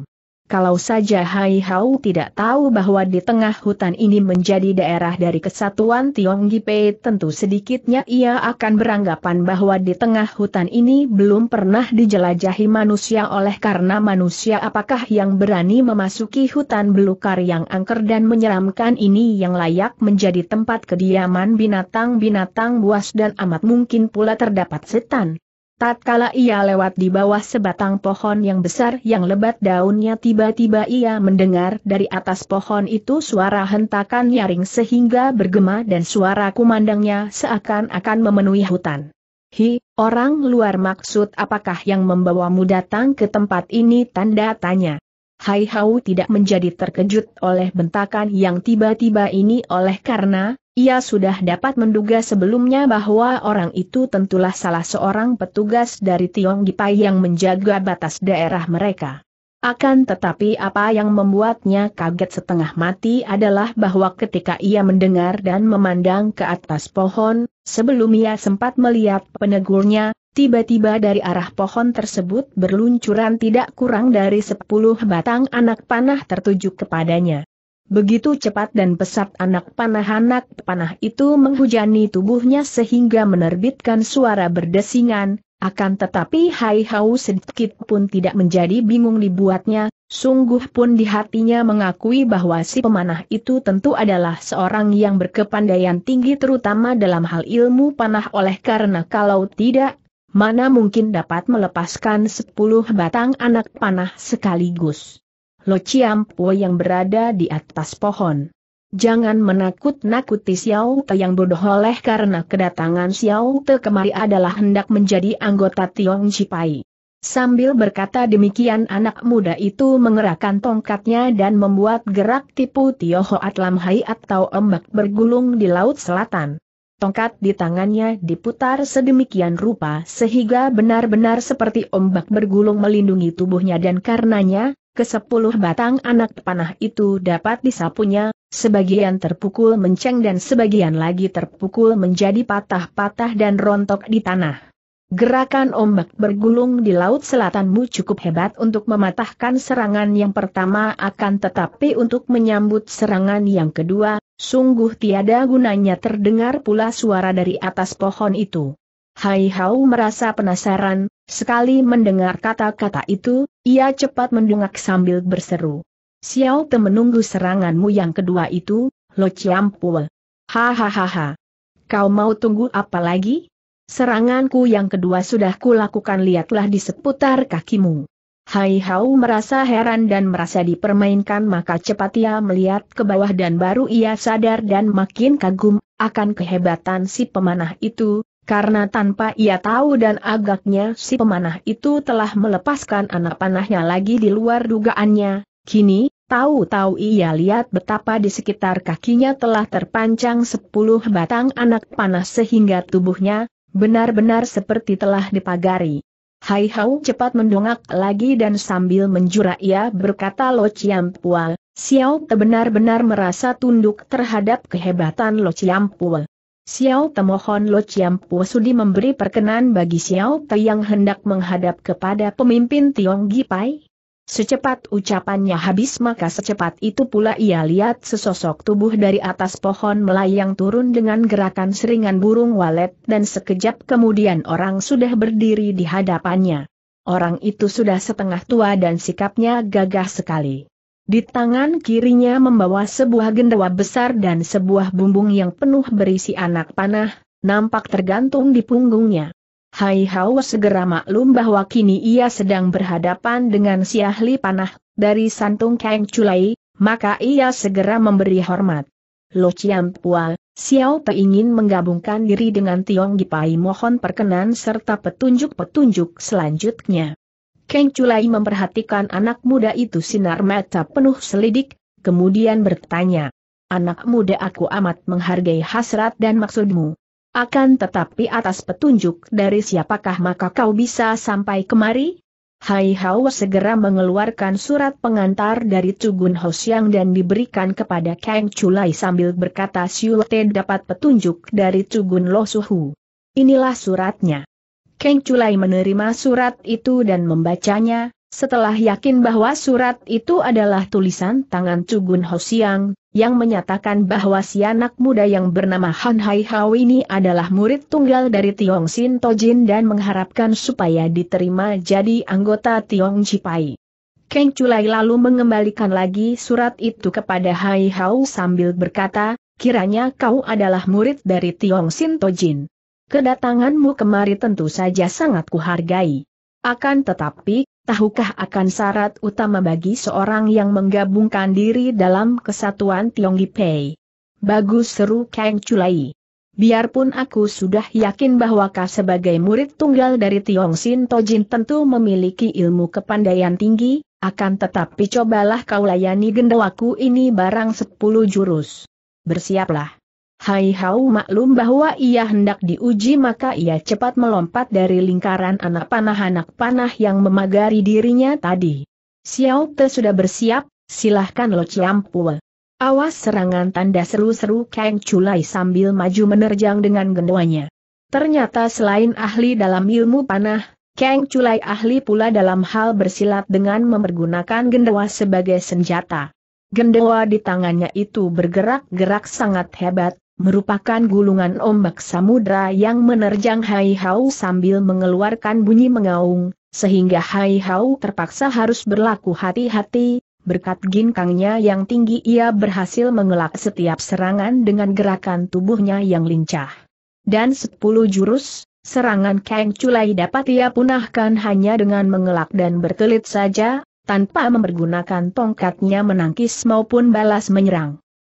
Speaker 1: Kalau saja Hai Hau tidak tahu bahwa di tengah hutan ini menjadi daerah dari kesatuan Tiong Gipe tentu sedikitnya ia akan beranggapan bahwa di tengah hutan ini belum pernah dijelajahi manusia oleh karena manusia apakah yang berani memasuki hutan belukar yang angker dan menyeramkan ini yang layak menjadi tempat kediaman binatang-binatang buas dan amat mungkin pula terdapat setan. Tatkala ia lewat di bawah sebatang pohon yang besar yang lebat daunnya tiba-tiba ia mendengar dari atas pohon itu suara hentakan nyaring sehingga bergema dan suara kumandangnya seakan-akan memenuhi hutan. Hi, orang luar maksud apakah yang membawamu datang ke tempat ini tanda tanya. Hai Hau tidak menjadi terkejut oleh bentakan yang tiba-tiba ini oleh karena, ia sudah dapat menduga sebelumnya bahwa orang itu tentulah salah seorang petugas dari Tiong Gipai yang menjaga batas daerah mereka. Akan tetapi apa yang membuatnya kaget setengah mati adalah bahwa ketika ia mendengar dan memandang ke atas pohon, sebelum ia sempat melihat penegurnya, tiba-tiba dari arah pohon tersebut berluncuran tidak kurang dari sepuluh batang anak panah tertuju kepadanya. Begitu cepat dan pesat anak panah-anak panah itu menghujani tubuhnya sehingga menerbitkan suara berdesingan, akan tetapi Hai Hau sedikit pun tidak menjadi bingung dibuatnya, sungguh pun di hatinya mengakui bahwa si pemanah itu tentu adalah seorang yang berkepandaian tinggi terutama dalam hal ilmu panah oleh karena kalau tidak, mana mungkin dapat melepaskan sepuluh batang anak panah sekaligus. Lo Chiampo yang berada di atas pohon. Jangan menakut-nakuti Xiao Te yang bodoh oleh karena kedatangan Xiao Te kemari adalah hendak menjadi anggota Tiong Cipai. Sambil berkata demikian anak muda itu mengerahkan tongkatnya dan membuat gerak tipu Tioho Atlam Hai atau ombak bergulung di Laut Selatan. Tongkat di tangannya diputar sedemikian rupa sehingga benar-benar seperti ombak bergulung melindungi tubuhnya dan karenanya, kesepuluh batang anak panah itu dapat disapunya, sebagian terpukul menceng dan sebagian lagi terpukul menjadi patah-patah dan rontok di tanah. Gerakan ombak bergulung di Laut Selatanmu cukup hebat untuk mematahkan serangan yang pertama akan tetapi untuk menyambut serangan yang kedua, sungguh tiada gunanya terdengar pula suara dari atas pohon itu. Hai Hau merasa penasaran, sekali mendengar kata-kata itu, ia cepat mendongak sambil berseru. Xiao Te menunggu seranganmu yang kedua itu, Lo Chiampul. Hahaha. Kau mau tunggu apa lagi? Seranganku yang kedua sudah kulakukan lihatlah di seputar kakimu. Hai Hau merasa heran dan merasa dipermainkan maka cepat ia melihat ke bawah dan baru ia sadar dan makin kagum, akan kehebatan si pemanah itu, karena tanpa ia tahu dan agaknya si pemanah itu telah melepaskan anak panahnya lagi di luar dugaannya, kini, tahu-tahu ia lihat betapa di sekitar kakinya telah terpancang sepuluh batang anak panah sehingga tubuhnya, benar-benar seperti telah dipagari. Hai Hau cepat mendongak lagi dan sambil menjura ia berkata Lo Chiam Pua, Xiao benar-benar merasa tunduk terhadap kehebatan Lo Chiam Pua. Xiao Temohon Lo Chiam Pu Sudi memberi perkenan bagi Xiao Te yang hendak menghadap kepada pemimpin Tiong Pai. Secepat ucapannya habis maka secepat itu pula ia lihat sesosok tubuh dari atas pohon melayang turun dengan gerakan seringan burung walet dan sekejap kemudian orang sudah berdiri di hadapannya. Orang itu sudah setengah tua dan sikapnya gagah sekali. Di tangan kirinya membawa sebuah gendawa besar dan sebuah bumbung yang penuh berisi anak panah, nampak tergantung di punggungnya. Hai Hao segera maklum bahwa kini ia sedang berhadapan dengan si ahli panah, dari santung Kang Chulai, maka ia segera memberi hormat. Lo Chiam Pua, Xiao Te ingin menggabungkan diri dengan Tiong Gipai mohon perkenan serta petunjuk-petunjuk selanjutnya. Keng Chulai memperhatikan anak muda itu sinar mata penuh selidik, kemudian bertanya. Anak muda aku amat menghargai hasrat dan maksudmu. Akan tetapi atas petunjuk dari siapakah maka kau bisa sampai kemari? Hai Hao segera mengeluarkan surat pengantar dari Tugun Hosiang dan diberikan kepada Kang Chulai sambil berkata Siu Te dapat petunjuk dari Cugun Lo Suhu. Inilah suratnya. Keng Chulai menerima surat itu dan membacanya, setelah yakin bahwa surat itu adalah tulisan tangan Cugun Hosiang, yang menyatakan bahwa si anak muda yang bernama Han Hai Hao ini adalah murid tunggal dari Tiong Sin Tojin dan mengharapkan supaya diterima jadi anggota Tiong Cipai. Keng Chulai lalu mengembalikan lagi surat itu kepada Hai Hao sambil berkata, kiranya kau adalah murid dari Tiong Sin Tojin kedatanganmu kemari tentu saja sangat kuhargai. Akan tetapi, tahukah akan syarat utama bagi seorang yang menggabungkan diri dalam kesatuan Tiong Tiongipei? Bagus seru Kang Chulai. Biarpun aku sudah yakin bahwa kau sebagai murid tunggal dari Tiong Sin Tojin tentu memiliki ilmu kepandaian tinggi, akan tetapi cobalah kau layani gendawaku ini barang sepuluh jurus. Bersiaplah. Hai Hau maklum bahwa ia hendak diuji maka ia cepat melompat dari lingkaran anak panah-anak panah yang memagari dirinya tadi. Xiao Te sudah bersiap, silahkan lo ciampua. Awas serangan tanda seru-seru Kang Chulai sambil maju menerjang dengan gendwanya. Ternyata selain ahli dalam ilmu panah, Kang Chulai ahli pula dalam hal bersilat dengan memergunakan gendewa sebagai senjata. Gendewa di tangannya itu bergerak-gerak sangat hebat, merupakan gulungan ombak samudra yang menerjang Hai Hao sambil mengeluarkan bunyi mengaung, sehingga Hai Hao terpaksa harus berlaku hati-hati, berkat ginkangnya yang tinggi ia berhasil mengelak setiap serangan dengan gerakan tubuhnya yang lincah. Dan sepuluh jurus, serangan Kang Chulai dapat ia punahkan hanya dengan mengelak dan berkelit saja, tanpa mempergunakan tongkatnya menangkis maupun balas menyerang.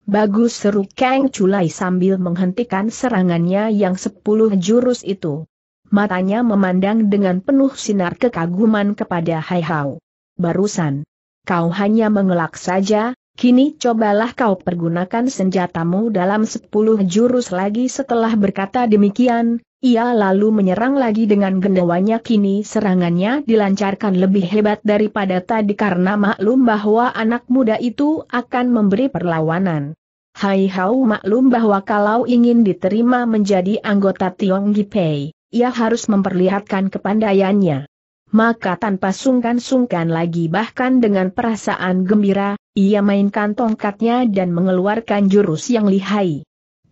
Speaker 1: Bagus seru Kang culai sambil menghentikan serangannya yang sepuluh jurus itu. Matanya memandang dengan penuh sinar kekaguman kepada Hai Hao. Barusan, kau hanya mengelak saja, Kini cobalah kau pergunakan senjatamu dalam sepuluh jurus lagi setelah berkata demikian, ia lalu menyerang lagi dengan gendawanya kini serangannya dilancarkan lebih hebat daripada tadi karena maklum bahwa anak muda itu akan memberi perlawanan. Hai Hau maklum bahwa kalau ingin diterima menjadi anggota Tiong Gipei, ia harus memperlihatkan kepandaiannya. Maka tanpa sungkan-sungkan lagi bahkan dengan perasaan gembira, ia mainkan tongkatnya dan mengeluarkan jurus yang lihai.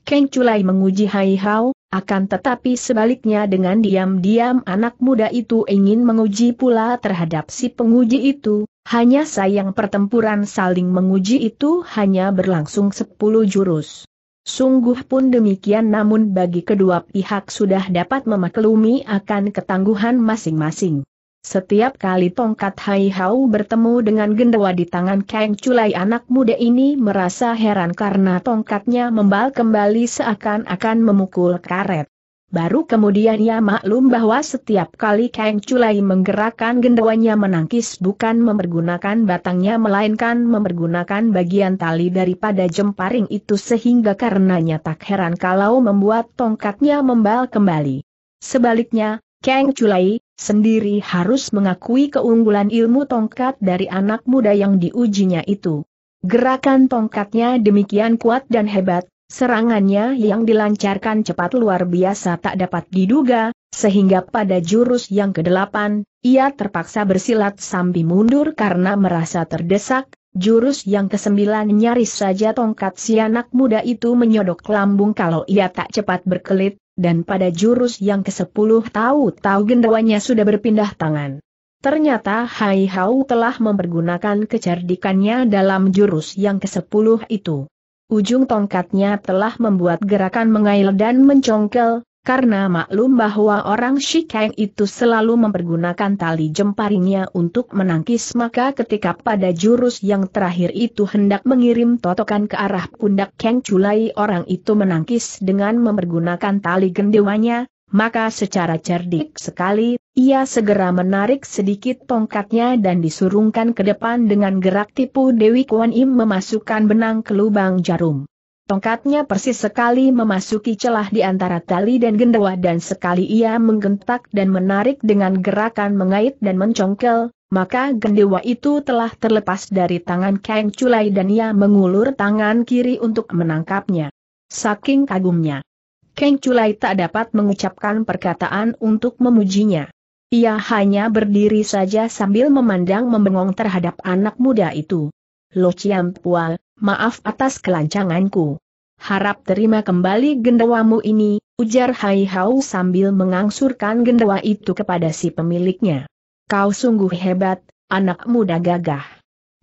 Speaker 1: Keng Chulai menguji Hai Hao, akan tetapi sebaliknya dengan diam-diam anak muda itu ingin menguji pula terhadap si penguji itu, hanya sayang pertempuran saling menguji itu hanya berlangsung sepuluh jurus. Sungguh pun demikian namun bagi kedua pihak sudah dapat memaklumi akan ketangguhan masing-masing. Setiap kali tongkat Hai Hau bertemu dengan gendewa di tangan Kang Culai anak muda ini merasa heran karena tongkatnya membal kembali seakan-akan memukul karet. Baru kemudian ia maklum bahwa setiap kali Kang Culai menggerakkan gendawanya menangkis bukan mempergunakan batangnya melainkan mempergunakan bagian tali daripada jemparing itu sehingga karenanya tak heran kalau membuat tongkatnya membal kembali. Sebaliknya, Kang Culai sendiri harus mengakui keunggulan ilmu tongkat dari anak muda yang diujinya itu. Gerakan tongkatnya demikian kuat dan hebat, serangannya yang dilancarkan cepat luar biasa tak dapat diduga, sehingga pada jurus yang kedelapan, ia terpaksa bersilat sambil mundur karena merasa terdesak, jurus yang kesembilan nyaris saja tongkat si anak muda itu menyodok lambung kalau ia tak cepat berkelit, dan pada jurus yang ke-10 tahu-tahu gendawanya sudah berpindah tangan. Ternyata Hai Hau telah mempergunakan kecerdikannya dalam jurus yang ke-10 itu. Ujung tongkatnya telah membuat gerakan mengail dan mencongkel, karena maklum bahwa orang Shikeng itu selalu mempergunakan tali jemparingnya untuk menangkis maka ketika pada jurus yang terakhir itu hendak mengirim totokan ke arah pundak Kang Chulai orang itu menangkis dengan mempergunakan tali gendewanya, maka secara cerdik sekali, ia segera menarik sedikit tongkatnya dan disurungkan ke depan dengan gerak tipu Dewi Kuan Im memasukkan benang ke lubang jarum. Tongkatnya persis sekali memasuki celah di antara tali dan gendawa dan sekali ia menggentak dan menarik dengan gerakan mengait dan mencongkel, maka gendewa itu telah terlepas dari tangan Kang Culai dan ia mengulur tangan kiri untuk menangkapnya. Saking kagumnya. Kang Culai tak dapat mengucapkan perkataan untuk memujinya. Ia hanya berdiri saja sambil memandang membengong terhadap anak muda itu. Lo Ciampua, maaf atas kelancanganku. Harap terima kembali gendawamu ini, ujar Hai Hau sambil mengangsurkan gendawa itu kepada si pemiliknya. Kau sungguh hebat, anak muda gagah.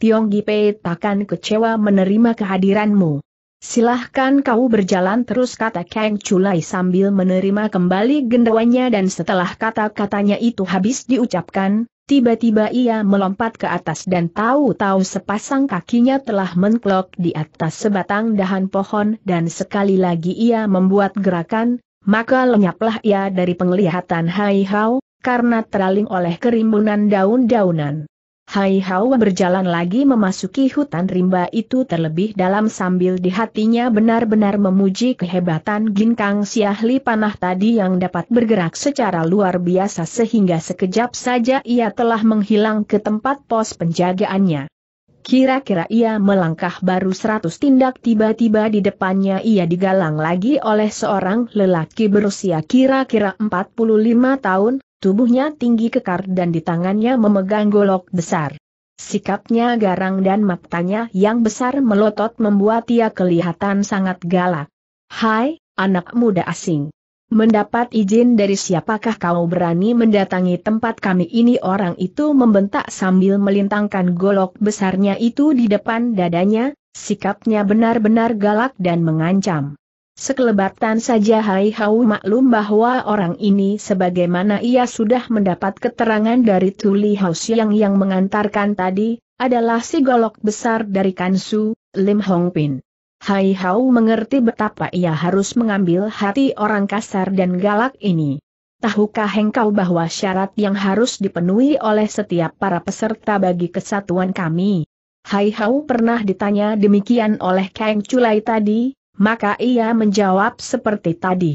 Speaker 1: Tiong Gipe takkan kecewa menerima kehadiranmu. Silahkan kau berjalan terus kata Kang Chulai sambil menerima kembali gendawanya dan setelah kata-katanya itu habis diucapkan, tiba-tiba ia melompat ke atas dan tahu-tahu sepasang kakinya telah menklok di atas sebatang dahan pohon dan sekali lagi ia membuat gerakan, maka lenyaplah ia dari penglihatan Hai Hao, karena teraling oleh kerimbunan daun-daunan. Hai Hao berjalan lagi memasuki hutan rimba itu terlebih dalam sambil di hatinya benar-benar memuji kehebatan Ginkang ahli Panah tadi yang dapat bergerak secara luar biasa sehingga sekejap saja ia telah menghilang ke tempat pos penjagaannya. Kira-kira ia melangkah baru seratus tindak tiba-tiba di depannya ia digalang lagi oleh seorang lelaki berusia kira-kira 45 tahun, Tubuhnya tinggi kekar dan di tangannya memegang golok besar. Sikapnya garang dan matanya yang besar melotot membuat ia kelihatan sangat galak. Hai, anak muda asing. Mendapat izin dari siapakah kau berani mendatangi tempat kami ini orang itu membentak sambil melintangkan golok besarnya itu di depan dadanya, sikapnya benar-benar galak dan mengancam. Sekelebatan saja Hai Hau maklum bahwa orang ini sebagaimana ia sudah mendapat keterangan dari Tuli House yang mengantarkan tadi, adalah si golok besar dari Kansu, Lim Hong Pin. Hai Hau mengerti betapa ia harus mengambil hati orang kasar dan galak ini. Tahukah engkau bahwa syarat yang harus dipenuhi oleh setiap para peserta bagi kesatuan kami? Hai Hau pernah ditanya demikian oleh Kang Chulai tadi, maka ia menjawab seperti tadi.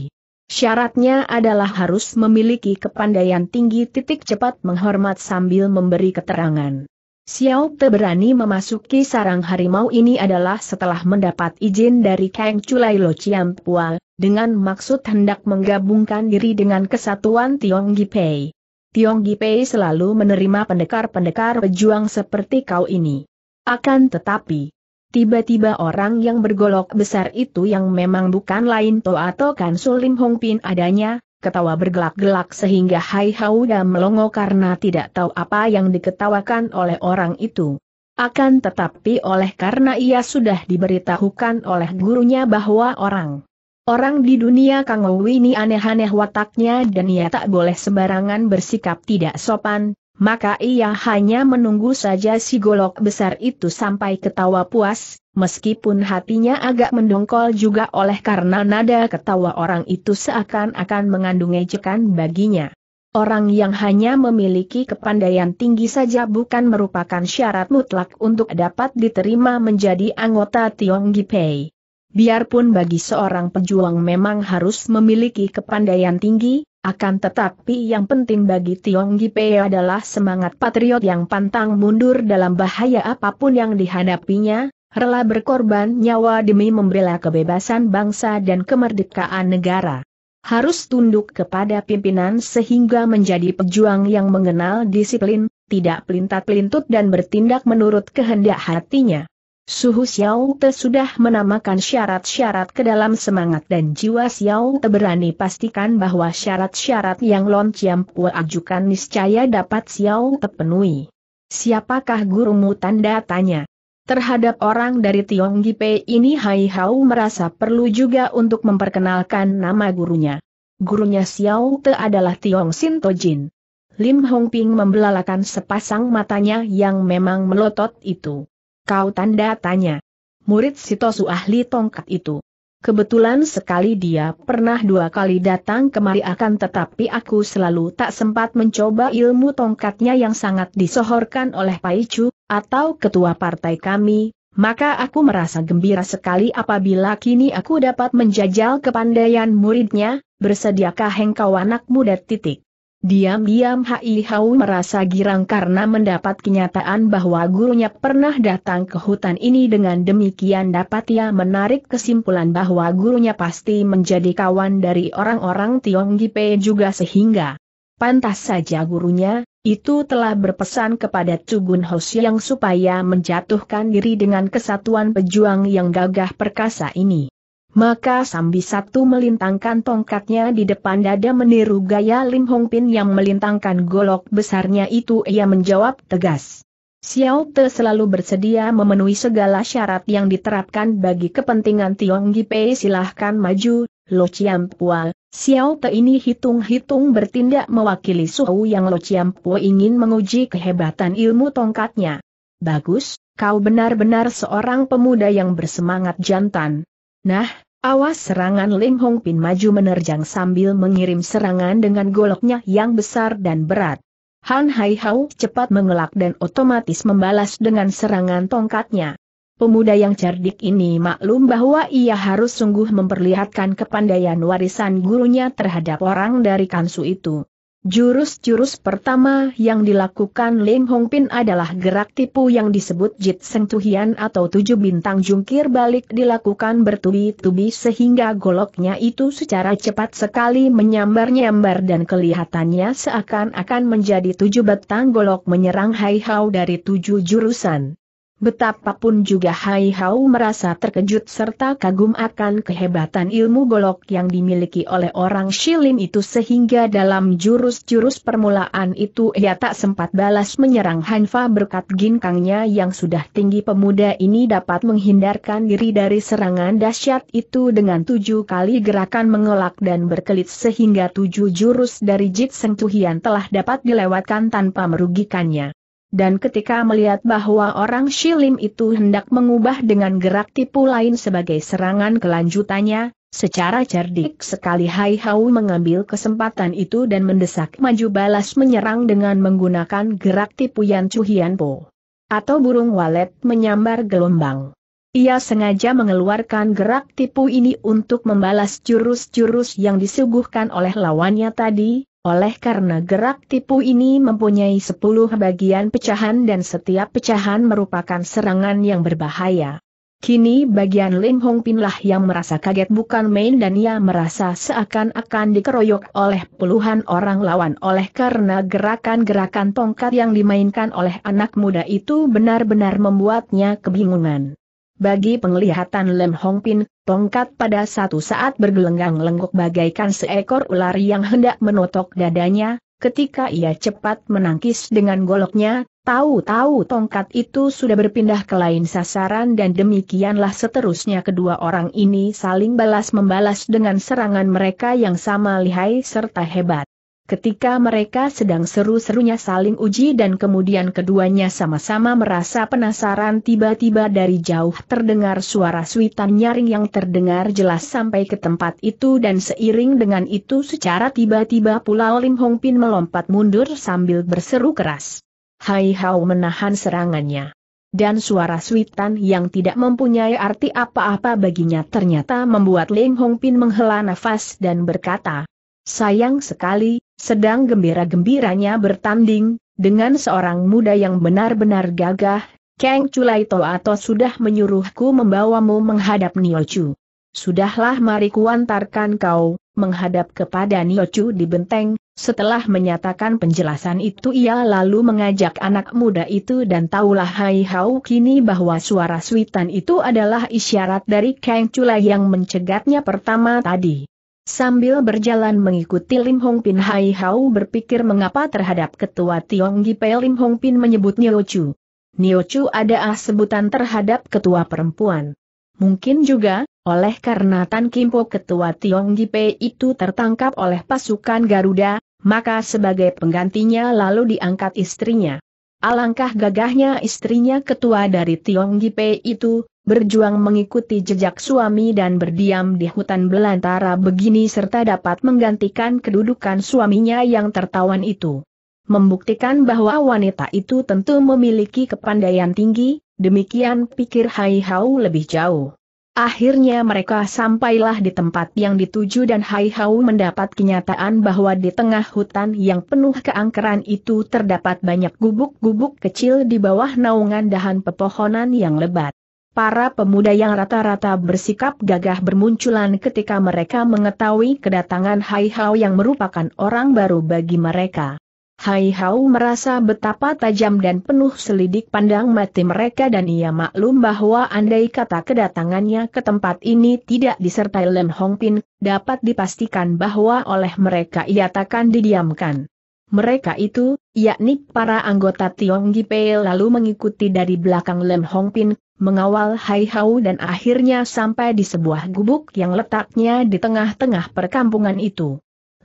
Speaker 1: Syaratnya adalah harus memiliki kepandaian tinggi titik cepat menghormat sambil memberi keterangan. Xiao Te berani memasuki sarang harimau ini adalah setelah mendapat izin dari Kang Chulai Lo Pua, dengan maksud hendak menggabungkan diri dengan kesatuan Tiong Gipei. Tiong Gipei selalu menerima pendekar-pendekar pejuang seperti kau ini. Akan tetapi, Tiba-tiba orang yang bergolok besar itu yang memang bukan lain To atau Kansul Lim Hong Pin adanya, ketawa bergelak-gelak sehingga Hai Hauda melongo karena tidak tahu apa yang diketawakan oleh orang itu. Akan tetapi oleh karena ia sudah diberitahukan oleh gurunya bahwa orang Orang di dunia Kang Owi ini aneh-aneh wataknya dan ia tak boleh sembarangan bersikap tidak sopan, maka ia hanya menunggu saja si golok besar itu sampai ketawa puas, meskipun hatinya agak mendongkol juga oleh karena nada ketawa orang itu seakan-akan mengandung ejekan baginya. Orang yang hanya memiliki kepandaian tinggi saja bukan merupakan syarat mutlak untuk dapat diterima menjadi anggota Gipei. Biarpun bagi seorang pejuang memang harus memiliki kepandaian tinggi, akan tetapi yang penting bagi Tiong Gipe adalah semangat patriot yang pantang mundur dalam bahaya apapun yang dihadapinya, rela berkorban nyawa demi membela kebebasan bangsa dan kemerdekaan negara. Harus tunduk kepada pimpinan sehingga menjadi pejuang yang mengenal disiplin, tidak pelintat-pelintut dan bertindak menurut kehendak hatinya. Suhu Xiao Te sudah menamakan syarat-syarat ke dalam semangat dan jiwa Xiao Te berani pastikan bahwa syarat-syarat yang Lon Chiam Pua ajukan niscaya dapat Xiao Te penuhi. Siapakah gurumu tanda tanya? Terhadap orang dari Tiong Gipe ini Hai Hao merasa perlu juga untuk memperkenalkan nama gurunya. Gurunya Xiao Te adalah Tiong Jin. Lim Hong Ping membelalakan sepasang matanya yang memang melotot itu. Kau tanda tanya. Murid Sitosu ahli tongkat itu. Kebetulan sekali dia pernah dua kali datang kemari akan tetapi aku selalu tak sempat mencoba ilmu tongkatnya yang sangat disohorkan oleh Paicu, atau ketua partai kami, maka aku merasa gembira sekali apabila kini aku dapat menjajal kepandaian muridnya, bersediakah engkau anak muda titik. Diam-diam Hai Hau merasa girang karena mendapat kenyataan bahwa gurunya pernah datang ke hutan ini dengan demikian dapat ia menarik kesimpulan bahwa gurunya pasti menjadi kawan dari orang-orang Tiong Gipe juga sehingga pantas saja gurunya, itu telah berpesan kepada Tugun Hos yang supaya menjatuhkan diri dengan kesatuan pejuang yang gagah perkasa ini. Maka Sambi Satu melintangkan tongkatnya di depan dada meniru gaya Lim Hong Pin yang melintangkan golok besarnya itu ia menjawab tegas. Xiao Te selalu bersedia memenuhi segala syarat yang diterapkan bagi kepentingan Tiong Gipe silahkan maju, Lo Chiam Pua, Xiao Te ini hitung-hitung bertindak mewakili Suhu yang Lo Chiam Pua ingin menguji kehebatan ilmu tongkatnya. Bagus, kau benar-benar seorang pemuda yang bersemangat jantan. Nah, Awas serangan Ling Hong Pin maju menerjang sambil mengirim serangan dengan goloknya yang besar dan berat. Han Hai Hao cepat mengelak dan otomatis membalas dengan serangan tongkatnya. Pemuda yang cerdik ini maklum bahwa ia harus sungguh memperlihatkan kepandaian warisan gurunya terhadap orang dari Kansu itu. Jurus-jurus pertama yang dilakukan Ling Pin adalah gerak tipu yang disebut Jit Seng Tuhian atau tujuh bintang jungkir balik dilakukan bertubi-tubi sehingga goloknya itu secara cepat sekali menyambar-nyambar dan kelihatannya seakan-akan menjadi tujuh batang golok menyerang Hai Hao dari tujuh jurusan. Betapapun juga Hai Hau merasa terkejut serta kagum akan kehebatan ilmu golok yang dimiliki oleh orang Shilin itu sehingga dalam jurus-jurus permulaan itu ia tak sempat balas menyerang Hanfa berkat ginkangnya yang sudah tinggi pemuda ini dapat menghindarkan diri dari serangan dahsyat itu dengan tujuh kali gerakan mengelak dan berkelit sehingga tujuh jurus dari Jit Tuhian telah dapat dilewatkan tanpa merugikannya. Dan ketika melihat bahwa orang Shilim itu hendak mengubah dengan gerak tipu lain sebagai serangan kelanjutannya, secara cerdik sekali Hai Hau mengambil kesempatan itu dan mendesak maju balas menyerang dengan menggunakan gerak tipu Yan Chu Hian Po. Atau burung walet menyambar gelombang. Ia sengaja mengeluarkan gerak tipu ini untuk membalas jurus-jurus yang disuguhkan oleh lawannya tadi, oleh karena gerak tipu ini mempunyai sepuluh bagian pecahan dan setiap pecahan merupakan serangan yang berbahaya. Kini bagian Lim Hong Pin lah yang merasa kaget bukan main dan ia merasa seakan-akan dikeroyok oleh puluhan orang lawan oleh karena gerakan-gerakan tongkat yang dimainkan oleh anak muda itu benar-benar membuatnya kebingungan. Bagi penglihatan Lim Hong Pin, Tongkat pada satu saat bergelenggang-lenggok bagaikan seekor ular yang hendak menotok dadanya, ketika ia cepat menangkis dengan goloknya, tahu-tahu tongkat itu sudah berpindah ke lain sasaran dan demikianlah seterusnya kedua orang ini saling balas-membalas dengan serangan mereka yang sama lihai serta hebat. Ketika mereka sedang seru-serunya saling uji dan kemudian keduanya sama-sama merasa penasaran tiba-tiba dari jauh terdengar suara suitan nyaring yang terdengar jelas sampai ke tempat itu dan seiring dengan itu secara tiba-tiba pula Lim Hong Pin melompat mundur sambil berseru keras. Hai Hao menahan serangannya. Dan suara suitan yang tidak mempunyai arti apa-apa baginya ternyata membuat Lim Hong Pin menghela nafas dan berkata, Sayang sekali, sedang gembira-gembiranya bertanding, dengan seorang muda yang benar-benar gagah, Kang Chulai Toato sudah menyuruhku membawamu menghadap Niochu. Sudahlah mari kuantarkan kau, menghadap kepada Niochu di benteng, setelah menyatakan penjelasan itu ia lalu mengajak anak muda itu dan taulah Hai Hau kini bahwa suara suitan itu adalah isyarat dari Kang Chulai yang mencegatnya pertama tadi. Sambil berjalan mengikuti Lim Hong Pin Hai Hao berpikir mengapa terhadap ketua Tiong Gipe Lim Hong Pin menyebut Nio Chu. Nio Chu adalah sebutan terhadap ketua perempuan. Mungkin juga, oleh karena Tan Kim Po ketua Tiong Gipe itu tertangkap oleh pasukan Garuda, maka sebagai penggantinya lalu diangkat istrinya. Alangkah gagahnya istrinya ketua dari Tiong Gipe itu, berjuang mengikuti jejak suami dan berdiam di hutan belantara begini serta dapat menggantikan kedudukan suaminya yang tertawan itu. Membuktikan bahwa wanita itu tentu memiliki kepandaian tinggi, demikian pikir Hai Hau lebih jauh. Akhirnya mereka sampailah di tempat yang dituju dan Hai Hau mendapat kenyataan bahwa di tengah hutan yang penuh keangkeran itu terdapat banyak gubuk-gubuk kecil di bawah naungan dahan pepohonan yang lebat. Para pemuda yang rata-rata bersikap gagah bermunculan ketika mereka mengetahui kedatangan Hai Hao yang merupakan orang baru bagi mereka. Hai Hao merasa betapa tajam dan penuh selidik pandang mati mereka dan ia maklum bahwa andai kata kedatangannya ke tempat ini tidak disertai Lem Hong Pin, dapat dipastikan bahwa oleh mereka ia takkan didiamkan. Mereka itu, yakni para anggota Tiong Gipe lalu mengikuti dari belakang Lem Hong Pin, mengawal Hai Hau dan akhirnya sampai di sebuah gubuk yang letaknya di tengah-tengah perkampungan itu.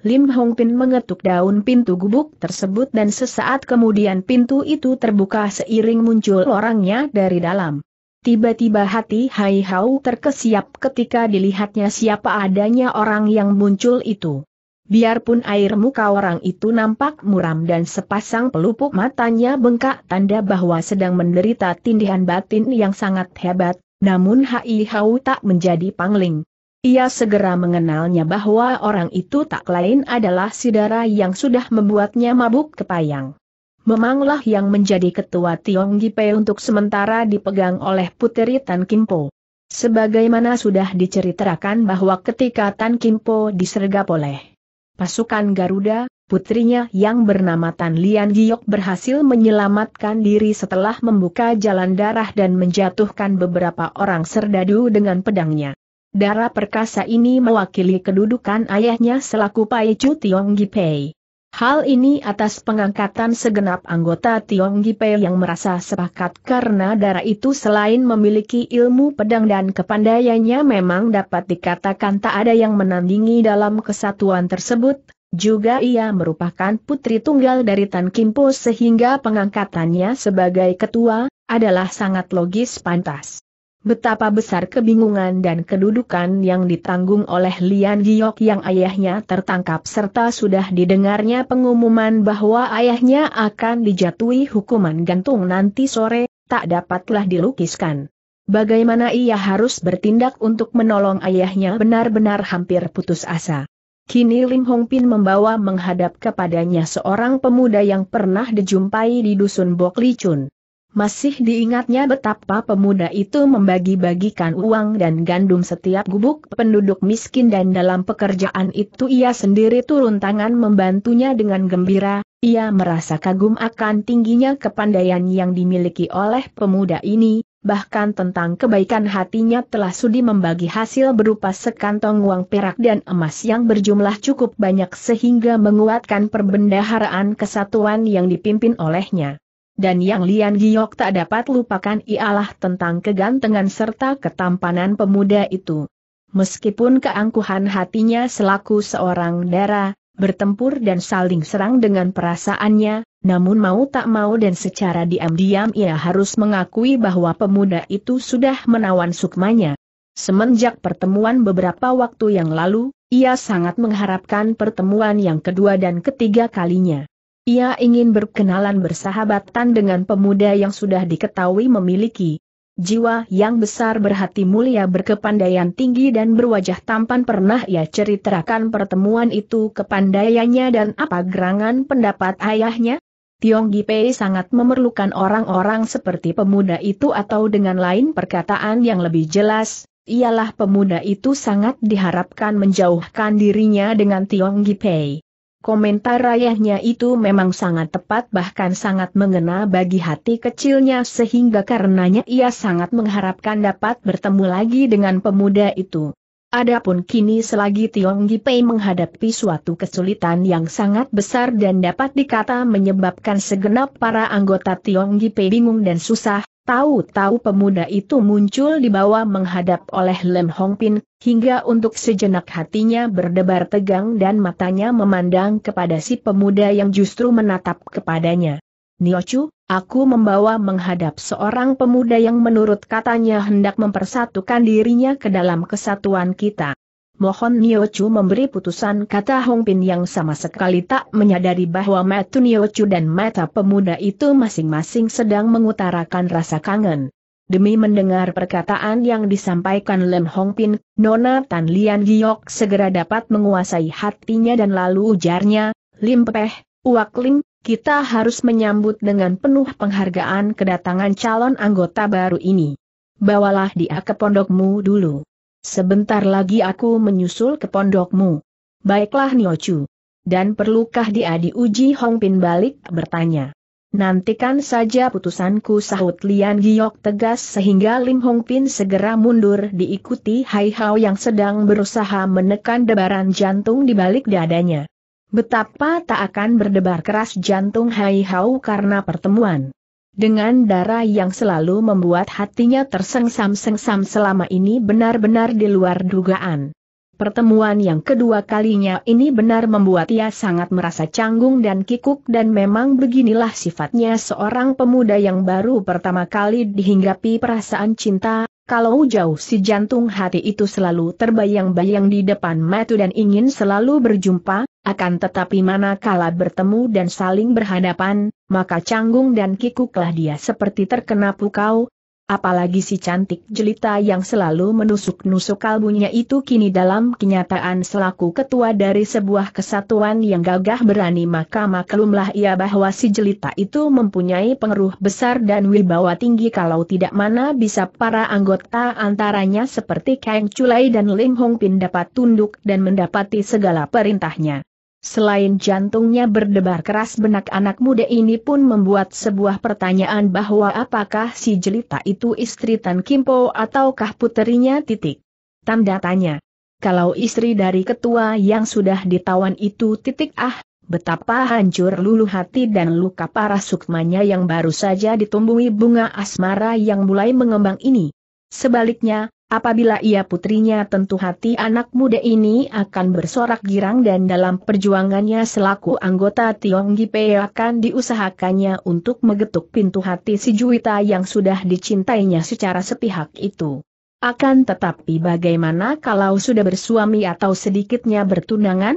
Speaker 1: Lim Hong Pin mengetuk daun pintu gubuk tersebut dan sesaat kemudian pintu itu terbuka seiring muncul orangnya dari dalam. Tiba-tiba hati Hai Hau terkesiap ketika dilihatnya siapa adanya orang yang muncul itu. Biarpun air muka orang itu nampak muram dan sepasang pelupuk matanya bengkak tanda bahwa sedang menderita tindihan batin yang sangat hebat, namun Hai Hau tak menjadi pangling. Ia segera mengenalnya bahwa orang itu tak lain adalah sidara yang sudah membuatnya mabuk kepayang. Memanglah yang menjadi ketua Tiong Gipe untuk sementara dipegang oleh Puteri Tan Kimpo. Sebagaimana sudah diceritakan bahwa ketika Tan Kimpo disergap oleh Pasukan Garuda, putrinya yang bernama Tan Lian Giok berhasil menyelamatkan diri setelah membuka jalan darah dan menjatuhkan beberapa orang serdadu dengan pedangnya. Darah perkasa ini mewakili kedudukan ayahnya selaku Pai Chu Tiong Gipei. Hal ini atas pengangkatan segenap anggota Tiong Gipe yang merasa sepakat karena darah itu selain memiliki ilmu pedang dan kepandaiannya memang dapat dikatakan tak ada yang menandingi dalam kesatuan tersebut, juga ia merupakan putri tunggal dari Tan Kimpo sehingga pengangkatannya sebagai ketua, adalah sangat logis pantas. Betapa besar kebingungan dan kedudukan yang ditanggung oleh Lian Giok yang ayahnya tertangkap serta sudah didengarnya pengumuman bahwa ayahnya akan dijatuhi hukuman gantung nanti sore, tak dapatlah dilukiskan. Bagaimana ia harus bertindak untuk menolong ayahnya benar-benar hampir putus asa. Kini Lim Hong Pin membawa menghadap kepadanya seorang pemuda yang pernah dijumpai di dusun Bok Lichun. Masih diingatnya betapa pemuda itu membagi-bagikan uang dan gandum setiap gubuk penduduk miskin dan dalam pekerjaan itu ia sendiri turun tangan membantunya dengan gembira, ia merasa kagum akan tingginya kepandaian yang dimiliki oleh pemuda ini, bahkan tentang kebaikan hatinya telah sudi membagi hasil berupa sekantong uang perak dan emas yang berjumlah cukup banyak sehingga menguatkan perbendaharaan kesatuan yang dipimpin olehnya. Dan yang Lian Giok tak dapat lupakan ialah tentang kegantengan serta ketampanan pemuda itu. Meskipun keangkuhan hatinya selaku seorang dara, bertempur dan saling serang dengan perasaannya, namun mau tak mau dan secara diam-diam ia harus mengakui bahwa pemuda itu sudah menawan sukmanya. Semenjak pertemuan beberapa waktu yang lalu, ia sangat mengharapkan pertemuan yang kedua dan ketiga kalinya. Ia ingin berkenalan bersahabatan dengan pemuda yang sudah diketahui memiliki jiwa yang besar berhati mulia berkepandaian tinggi dan berwajah tampan pernah ia ceritakan pertemuan itu kepandaiannya dan apa gerangan pendapat ayahnya? Tiong Gipei sangat memerlukan orang-orang seperti pemuda itu atau dengan lain perkataan yang lebih jelas, ialah pemuda itu sangat diharapkan menjauhkan dirinya dengan Tiong Gipei. Komentar ayahnya itu memang sangat tepat bahkan sangat mengena bagi hati kecilnya sehingga karenanya ia sangat mengharapkan dapat bertemu lagi dengan pemuda itu. Adapun kini selagi Tiong Gipei menghadapi suatu kesulitan yang sangat besar dan dapat dikata menyebabkan segenap para anggota Tiong Gipei bingung dan susah, Tahu-tahu pemuda itu muncul di bawah menghadap oleh Lem Pin, hingga untuk sejenak hatinya berdebar tegang dan matanya memandang kepada si pemuda yang justru menatap kepadanya. Niochu, aku membawa menghadap seorang pemuda yang menurut katanya hendak mempersatukan dirinya ke dalam kesatuan kita. Mohon Chu memberi putusan kata Hong Pin yang sama sekali tak menyadari bahwa Matu Chu dan mata pemuda itu masing-masing sedang mengutarakan rasa kangen. Demi mendengar perkataan yang disampaikan Lem Hong Pin, Nona Tan Lian Giok segera dapat menguasai hatinya dan lalu ujarnya, Lim Peh, Uak Lim, kita harus menyambut dengan penuh penghargaan kedatangan calon anggota baru ini. Bawalah dia ke pondokmu dulu. Sebentar lagi aku menyusul ke pondokmu. Baiklah Niochu. Dan perlukah dia diuji Pin balik bertanya. Nantikan saja putusanku sahut Lian Giok tegas sehingga Lim Hong Pin segera mundur diikuti Hai Hao yang sedang berusaha menekan debaran jantung di balik dadanya. Betapa tak akan berdebar keras jantung Hai Hao karena pertemuan. Dengan darah yang selalu membuat hatinya tersengsam-sengsam selama ini benar-benar di luar dugaan. Pertemuan yang kedua kalinya ini benar membuat ia sangat merasa canggung dan kikuk dan memang beginilah sifatnya seorang pemuda yang baru pertama kali dihinggapi perasaan cinta, kalau jauh si jantung hati itu selalu terbayang-bayang di depan mata dan ingin selalu berjumpa, akan tetapi manakala bertemu dan saling berhadapan, maka canggung dan kikuklah dia seperti terkena pukau, Apalagi si cantik jelita yang selalu menusuk-nusuk kalbunya itu kini dalam kenyataan selaku ketua dari sebuah kesatuan yang gagah berani maka maklumlah ia bahwa si jelita itu mempunyai pengaruh besar dan wibawa tinggi kalau tidak mana bisa para anggota antaranya seperti Kang Chulai dan Lim Hong Pin dapat tunduk dan mendapati segala perintahnya. Selain jantungnya berdebar keras benak anak muda ini pun membuat sebuah pertanyaan bahwa apakah si jelita itu istri Tan Kimpo ataukah puterinya titik. Tanda tanya. Kalau istri dari ketua yang sudah ditawan itu titik ah, betapa hancur luluh hati dan luka parah sukmanya yang baru saja ditumbuhi bunga asmara yang mulai mengembang ini. Sebaliknya, Apabila ia putrinya tentu hati anak muda ini akan bersorak girang dan dalam perjuangannya selaku anggota Gipe akan diusahakannya untuk mengetuk pintu hati si Juwita yang sudah dicintainya secara sepihak itu. Akan tetapi bagaimana kalau sudah bersuami atau sedikitnya bertunangan?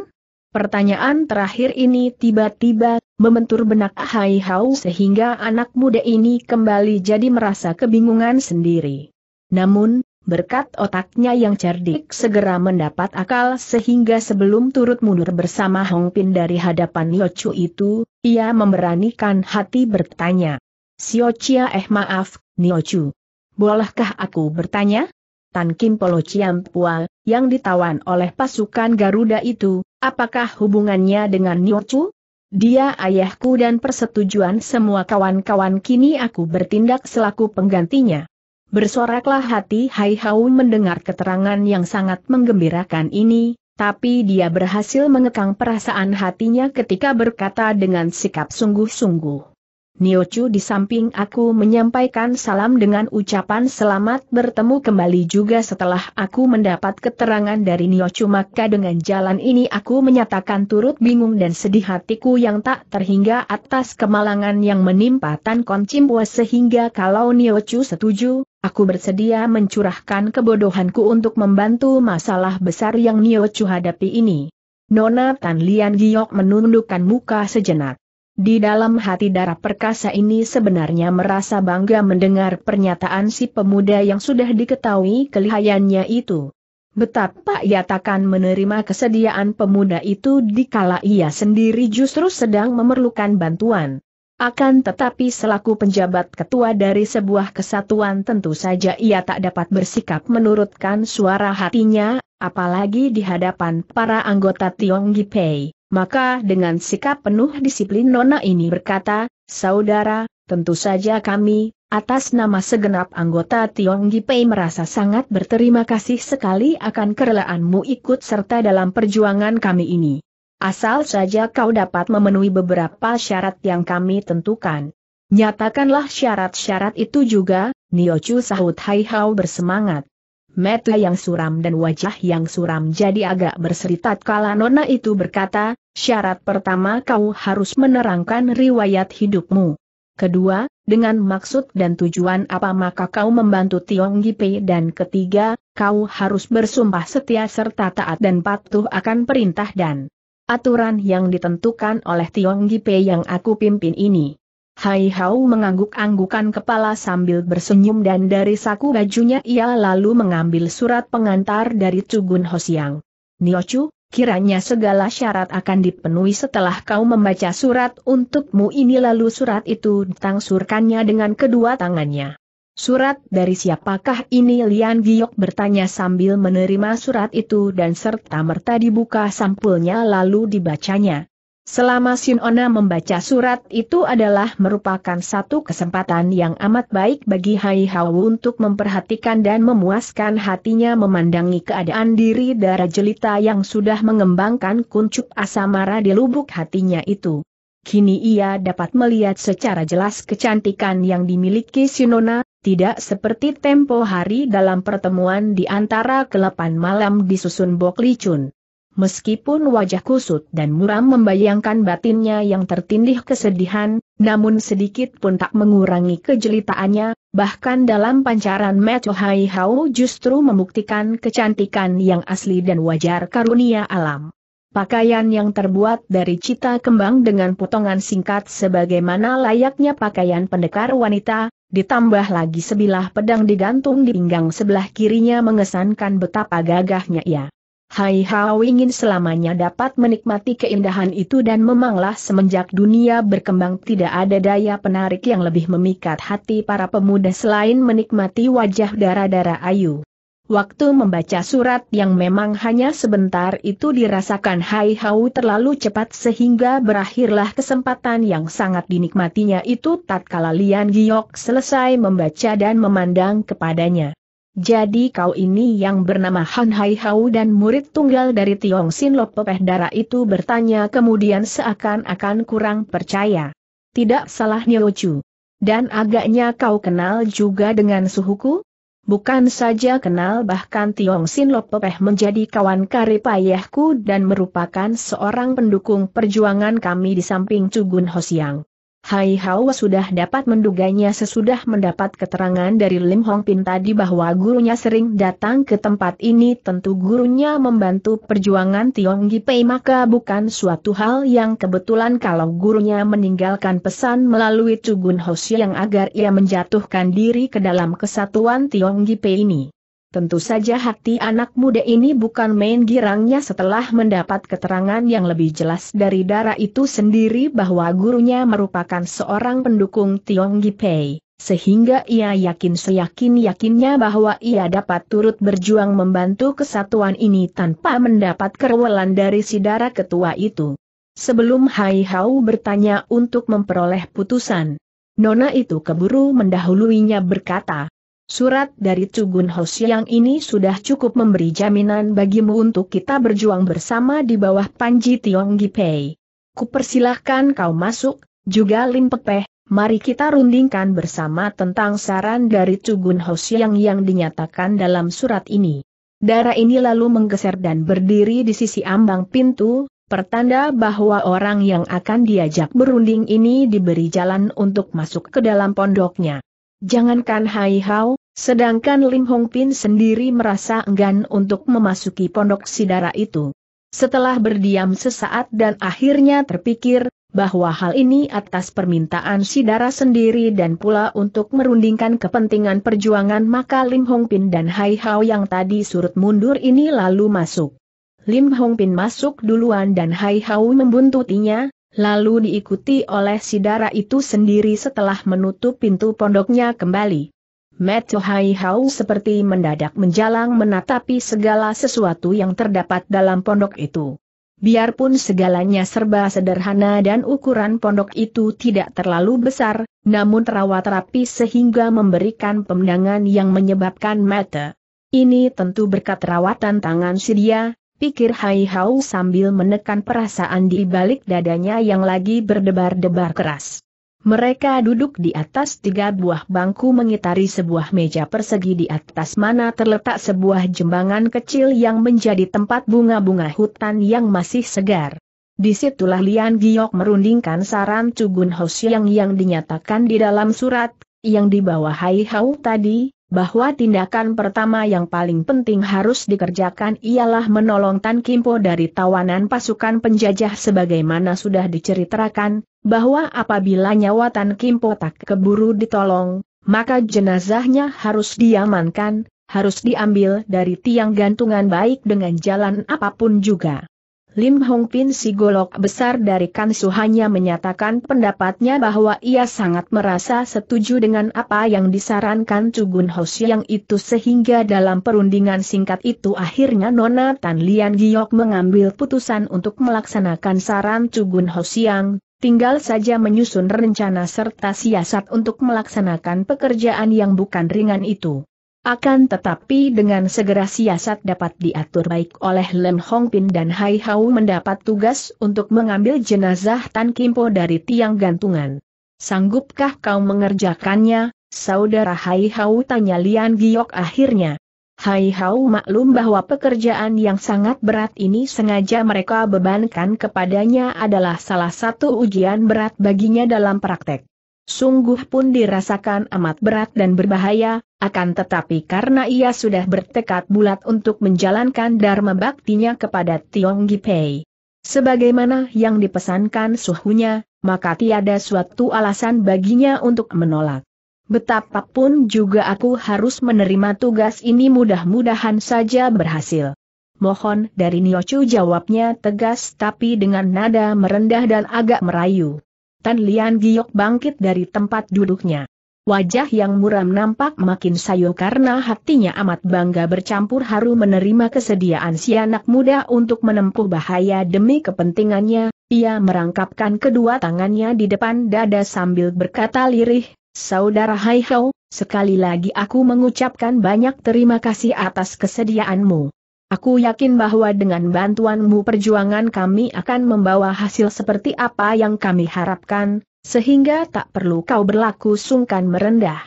Speaker 1: Pertanyaan terakhir ini tiba-tiba membentur benak Hai Hau sehingga anak muda ini kembali jadi merasa kebingungan sendiri. Namun, berkat otaknya yang cerdik segera mendapat akal sehingga sebelum turut mundur bersama Hong Pin dari hadapan Chu itu, ia memberanikan hati bertanya. Sio Chia eh maaf, Chu, Bolehkah aku bertanya? Tan Kim Polo Pual yang ditawan oleh pasukan Garuda itu, apakah hubungannya dengan Chu? Dia ayahku dan persetujuan semua kawan-kawan kini aku bertindak selaku penggantinya. Bersoraklah hati Hai Hau mendengar keterangan yang sangat menggembirakan ini, tapi dia berhasil mengekang perasaan hatinya ketika berkata dengan sikap sungguh-sungguh. Niochu di samping aku menyampaikan salam dengan ucapan selamat bertemu kembali juga setelah aku mendapat keterangan dari Niochu maka dengan jalan ini aku menyatakan turut bingung dan sedih hatiku yang tak terhingga atas kemalangan yang menimpa Tan Koncimpua sehingga kalau Niochu setuju, aku bersedia mencurahkan kebodohanku untuk membantu masalah besar yang Niochu hadapi ini. Nona Tan Lian Giok menundukkan muka sejenak. Di dalam hati darah perkasa ini sebenarnya merasa bangga mendengar pernyataan si pemuda yang sudah diketahui kelihayannya itu. Betapa ia takkan menerima kesediaan pemuda itu dikala ia sendiri justru sedang memerlukan bantuan. Akan tetapi selaku penjabat ketua dari sebuah kesatuan tentu saja ia tak dapat bersikap menurutkan suara hatinya, apalagi di hadapan para anggota Tiong Gipei. Maka dengan sikap penuh disiplin Nona ini berkata, Saudara, tentu saja kami, atas nama segenap anggota Tiong Gipei merasa sangat berterima kasih sekali akan kerelaanmu ikut serta dalam perjuangan kami ini. Asal saja kau dapat memenuhi beberapa syarat yang kami tentukan. Nyatakanlah syarat-syarat itu juga, Niochu sahut Hai Hao bersemangat mata yang suram dan wajah yang suram jadi agak berseritat kala nona itu berkata, syarat pertama kau harus menerangkan riwayat hidupmu. Kedua, dengan maksud dan tujuan apa maka kau membantu Tiong Gipe dan ketiga, kau harus bersumpah setia serta taat dan patuh akan perintah dan aturan yang ditentukan oleh Tiong Gipe yang aku pimpin ini. Hai Hau mengangguk-anggukan kepala sambil bersenyum dan dari saku bajunya ia lalu mengambil surat pengantar dari Cugun Hosiang. Chu, kiranya segala syarat akan dipenuhi setelah kau membaca surat untukmu ini lalu surat itu ditangsurkannya dengan kedua tangannya. Surat dari siapakah ini Lian Giok bertanya sambil menerima surat itu dan serta merta dibuka sampulnya lalu dibacanya. Selama Sinona membaca surat itu adalah merupakan satu kesempatan yang amat baik bagi Hai Hao untuk memperhatikan dan memuaskan hatinya memandangi keadaan diri darah jelita yang sudah mengembangkan kuncup asamara di lubuk hatinya itu. Kini ia dapat melihat secara jelas kecantikan yang dimiliki Sinona, tidak seperti tempo hari dalam pertemuan di antara kelepan malam di susun Bok Licun. Meskipun wajah kusut dan muram membayangkan batinnya yang tertindih kesedihan, namun sedikit pun tak mengurangi kejelitaannya, bahkan dalam pancaran Meto Hai Hao justru membuktikan kecantikan yang asli dan wajar karunia alam. Pakaian yang terbuat dari cita kembang dengan potongan singkat sebagaimana layaknya pakaian pendekar wanita, ditambah lagi sebilah pedang digantung di pinggang sebelah kirinya mengesankan betapa gagahnya ia. Hai Hao ingin selamanya dapat menikmati keindahan itu dan memanglah semenjak dunia berkembang tidak ada daya penarik yang lebih memikat hati para pemuda selain menikmati wajah darah-darah ayu. Waktu membaca surat yang memang hanya sebentar itu dirasakan Hai Hau terlalu cepat sehingga berakhirlah kesempatan yang sangat dinikmatinya itu tatkala Lian Giok selesai membaca dan memandang kepadanya. Jadi kau ini yang bernama Han Hai Hao dan murid tunggal dari Tiong Sin Lo Pepeh Dara itu bertanya kemudian seakan-akan kurang percaya. Tidak salah lucu. Dan agaknya kau kenal juga dengan suhuku? Bukan saja kenal bahkan Tiong Sin Lo Pepeh menjadi kawan karib ayahku dan merupakan seorang pendukung perjuangan kami di samping Cugun Hosiang. Hai Hawa sudah dapat menduganya sesudah mendapat keterangan dari Lim Hong Pin tadi bahwa gurunya sering datang ke tempat ini tentu gurunya membantu perjuangan Tiong Gipei maka bukan suatu hal yang kebetulan kalau gurunya meninggalkan pesan melalui Cugun Hoshi yang agar ia menjatuhkan diri ke dalam kesatuan Tiong Gipei ini. Tentu saja hati anak muda ini bukan main girangnya setelah mendapat keterangan yang lebih jelas dari darah itu sendiri bahwa gurunya merupakan seorang pendukung Tiong Gipei, sehingga ia yakin seyakin-yakinnya bahwa ia dapat turut berjuang membantu kesatuan ini tanpa mendapat kerewelan dari si darah ketua itu. Sebelum Hai Hao bertanya untuk memperoleh putusan, Nona itu keburu mendahuluinya berkata, Surat dari Cugun yang ini sudah cukup memberi jaminan bagimu untuk kita berjuang bersama di bawah Panji Tiong Gipei. Kupersilahkan kau masuk, juga Lim Pepeh, mari kita rundingkan bersama tentang saran dari Cugun Hosiang yang dinyatakan dalam surat ini. Darah ini lalu menggeser dan berdiri di sisi ambang pintu, pertanda bahwa orang yang akan diajak berunding ini diberi jalan untuk masuk ke dalam pondoknya. Jangankan Hai Hao, Sedangkan Lim Hong Pin sendiri merasa enggan untuk memasuki pondok sidara itu. Setelah berdiam sesaat dan akhirnya terpikir, bahwa hal ini atas permintaan Sidara sendiri dan pula untuk merundingkan kepentingan perjuangan maka Lim Hong Pin dan Hai Hao yang tadi surut mundur ini lalu masuk. Lim Hong Pin masuk duluan dan Hai Hao membuntutinya, lalu diikuti oleh Sidara itu sendiri setelah menutup pintu pondoknya kembali. Meto Hai Hau seperti mendadak menjalang menatapi segala sesuatu yang terdapat dalam pondok itu. Biarpun segalanya serba sederhana dan ukuran pondok itu tidak terlalu besar, namun terawat rapi sehingga memberikan pemandangan yang menyebabkan mata. Ini tentu berkat rawatan tangan si pikir Hai Hau sambil menekan perasaan di balik dadanya yang lagi berdebar-debar keras. Mereka duduk di atas tiga buah bangku mengitari sebuah meja persegi di atas mana terletak sebuah jembangan kecil yang menjadi tempat bunga-bunga hutan yang masih segar. Di situlah Lian Giok merundingkan saran Cugun Hosyang yang dinyatakan di dalam surat, yang dibawa Hai Hau tadi, bahwa tindakan pertama yang paling penting harus dikerjakan ialah menolong Tan Kimpo dari tawanan pasukan penjajah sebagaimana sudah diceritakan, bahwa apabila nyawa Tan Kimpo tak keburu ditolong, maka jenazahnya harus diamankan, harus diambil dari tiang gantungan baik dengan jalan apapun juga. Lim Hong Pin si golok besar dari Kansu hanya menyatakan pendapatnya bahwa ia sangat merasa setuju dengan apa yang disarankan Cugun Ho yang itu sehingga dalam perundingan singkat itu akhirnya Nona Tan Lian Giok mengambil putusan untuk melaksanakan saran Cugun Ho Siang, tinggal saja menyusun rencana serta siasat untuk melaksanakan pekerjaan yang bukan ringan itu. Akan tetapi dengan segera siasat dapat diatur baik oleh Lem Hong Pin dan Hai Hau mendapat tugas untuk mengambil jenazah Tan Kim Po dari tiang gantungan. Sanggupkah kau mengerjakannya, saudara Hai Hau tanya Lian Giok akhirnya. Hai Hau maklum bahwa pekerjaan yang sangat berat ini sengaja mereka bebankan kepadanya adalah salah satu ujian berat baginya dalam praktek sungguh pun dirasakan amat berat dan berbahaya, akan tetapi karena ia sudah bertekad bulat untuk menjalankan dharma baktinya kepada Tiong Gipei. Sebagaimana yang dipesankan suhunya, maka tiada suatu alasan baginya untuk menolak. Betapapun juga aku harus menerima tugas ini mudah-mudahan saja berhasil. Mohon dari Niochu jawabnya tegas tapi dengan nada merendah dan agak merayu. Tan Lian Giok bangkit dari tempat duduknya. Wajah yang muram nampak makin sayu karena hatinya amat bangga bercampur haru menerima kesediaan si anak muda untuk menempuh bahaya demi kepentingannya, ia merangkapkan kedua tangannya di depan dada sambil berkata lirih, Saudara Hai sekali lagi aku mengucapkan banyak terima kasih atas kesediaanmu. Aku yakin bahwa dengan bantuanmu perjuangan kami akan membawa hasil seperti apa yang kami harapkan, sehingga tak perlu kau berlaku sungkan merendah.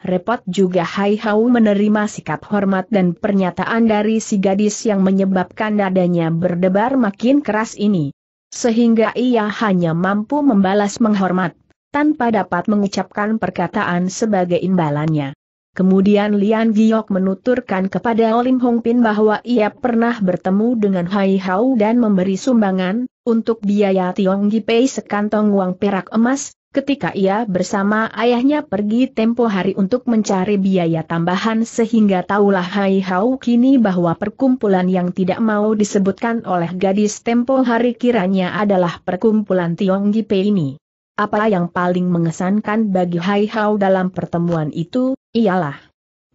Speaker 1: Repot juga Hai Hau menerima sikap hormat dan pernyataan dari si gadis yang menyebabkan nadanya berdebar makin keras ini. Sehingga ia hanya mampu membalas menghormat, tanpa dapat mengucapkan perkataan sebagai imbalannya. Kemudian Lian Giok menuturkan kepada Lim Hong Pin bahwa ia pernah bertemu dengan Hai Hao dan memberi sumbangan, untuk biaya Tiong Gipei sekantong uang perak emas, ketika ia bersama ayahnya pergi tempo hari untuk mencari biaya tambahan sehingga tahulah Hai Hao kini bahwa perkumpulan yang tidak mau disebutkan oleh gadis tempo hari kiranya adalah perkumpulan Tiong Gipei ini. Apa yang paling mengesankan bagi Hai Hao dalam pertemuan itu, ialah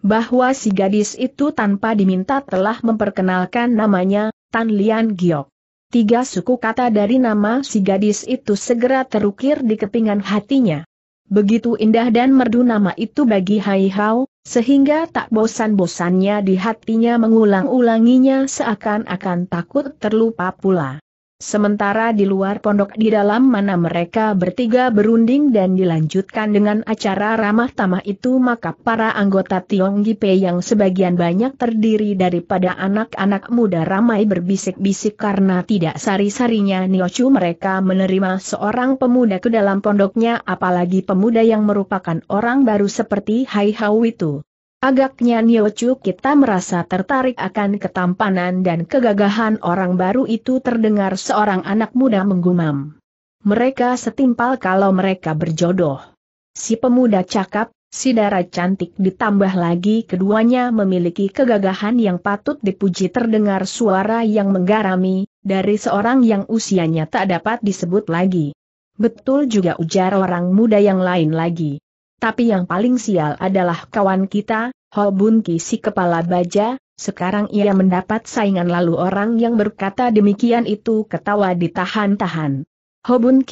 Speaker 1: bahwa si gadis itu tanpa diminta telah memperkenalkan namanya, Tan Lian Giok. Tiga suku kata dari nama si gadis itu segera terukir di kepingan hatinya. Begitu indah dan merdu nama itu bagi Hai Hao, sehingga tak bosan-bosannya di hatinya mengulang-ulanginya seakan-akan takut terlupa pula. Sementara di luar pondok di dalam mana mereka bertiga berunding dan dilanjutkan dengan acara ramah tamah itu maka para anggota Tiong Gipe yang sebagian banyak terdiri daripada anak-anak muda ramai berbisik-bisik karena tidak sari-sarinya Niochu mereka menerima seorang pemuda ke dalam pondoknya apalagi pemuda yang merupakan orang baru seperti Hai Hau itu. Agaknya Chu kita merasa tertarik akan ketampanan dan kegagahan orang baru itu terdengar seorang anak muda menggumam. Mereka setimpal kalau mereka berjodoh. Si pemuda cakap, si darah cantik ditambah lagi keduanya memiliki kegagahan yang patut dipuji terdengar suara yang menggarami, dari seorang yang usianya tak dapat disebut lagi. Betul juga ujar orang muda yang lain lagi. Tapi yang paling sial adalah kawan kita, Hobunki si kepala baja, sekarang ia mendapat saingan lalu orang yang berkata demikian itu ketawa ditahan-tahan. Hobun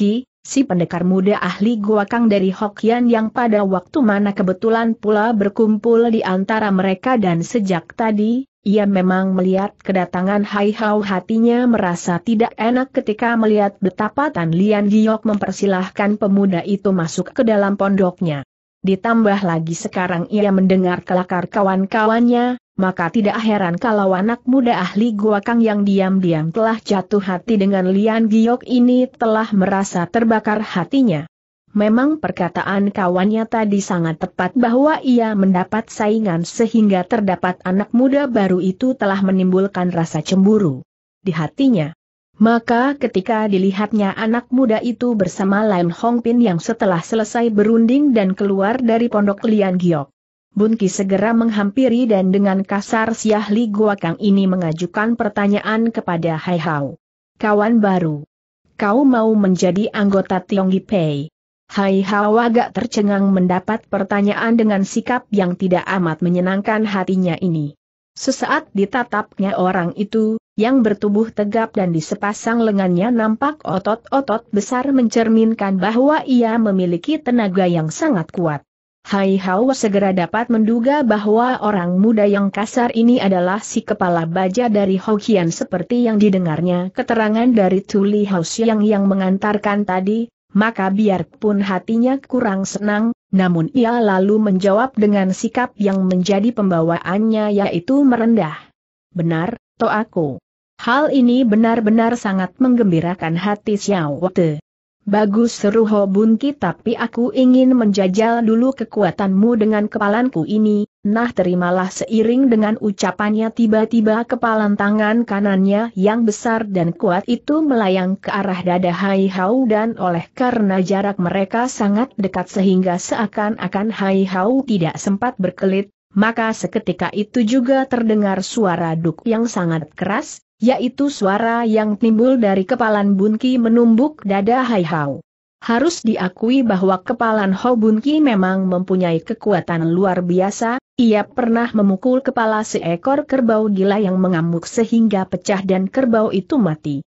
Speaker 1: si pendekar muda ahli guakang dari Hokian yang pada waktu mana kebetulan pula berkumpul di antara mereka dan sejak tadi, ia memang melihat kedatangan Hai Hao hatinya merasa tidak enak ketika melihat betapa Tan Lian Giok mempersilahkan pemuda itu masuk ke dalam pondoknya. Ditambah lagi sekarang ia mendengar kelakar kawan-kawannya, maka tidak heran kalau anak muda ahli Gua Kang yang diam-diam telah jatuh hati dengan Lian Giok ini telah merasa terbakar hatinya. Memang perkataan kawannya tadi sangat tepat bahwa ia mendapat saingan sehingga terdapat anak muda baru itu telah menimbulkan rasa cemburu di hatinya. Maka ketika dilihatnya anak muda itu bersama Lam Hong Pin yang setelah selesai berunding dan keluar dari pondok Lian Giok. Bunki segera menghampiri dan dengan kasar Siah Li Guakang ini mengajukan pertanyaan kepada Hai Hao. Kawan baru. Kau mau menjadi anggota Tionggi Pei? Hai Hao agak tercengang mendapat pertanyaan dengan sikap yang tidak amat menyenangkan hatinya ini. Sesaat ditatapnya orang itu, yang bertubuh tegap dan di sepasang lengannya nampak otot-otot besar mencerminkan bahwa ia memiliki tenaga yang sangat kuat. Hai Hao segera dapat menduga bahwa orang muda yang kasar ini adalah si kepala baja dari Hokian seperti yang didengarnya keterangan dari Tuli Hao Xiang yang mengantarkan tadi, maka biarpun hatinya kurang senang, namun ia lalu menjawab dengan sikap yang menjadi pembawaannya yaitu merendah. Benar, to aku. Hal ini benar-benar sangat menggembirakan hati Xiao Te. Bagus seru Hobunki tapi aku ingin menjajal dulu kekuatanmu dengan kepalanku ini, Nah terimalah seiring dengan ucapannya tiba-tiba kepalan tangan kanannya yang besar dan kuat itu melayang ke arah dada Hai Hao dan oleh karena jarak mereka sangat dekat sehingga seakan-akan Hai Hao tidak sempat berkelit, maka seketika itu juga terdengar suara duk yang sangat keras, yaitu suara yang timbul dari kepalan Bunki menumbuk dada Hai Hao. Harus diakui bahwa kepalan Hobunki memang mempunyai kekuatan luar biasa, ia pernah memukul kepala seekor kerbau gila yang mengamuk sehingga pecah dan kerbau itu mati.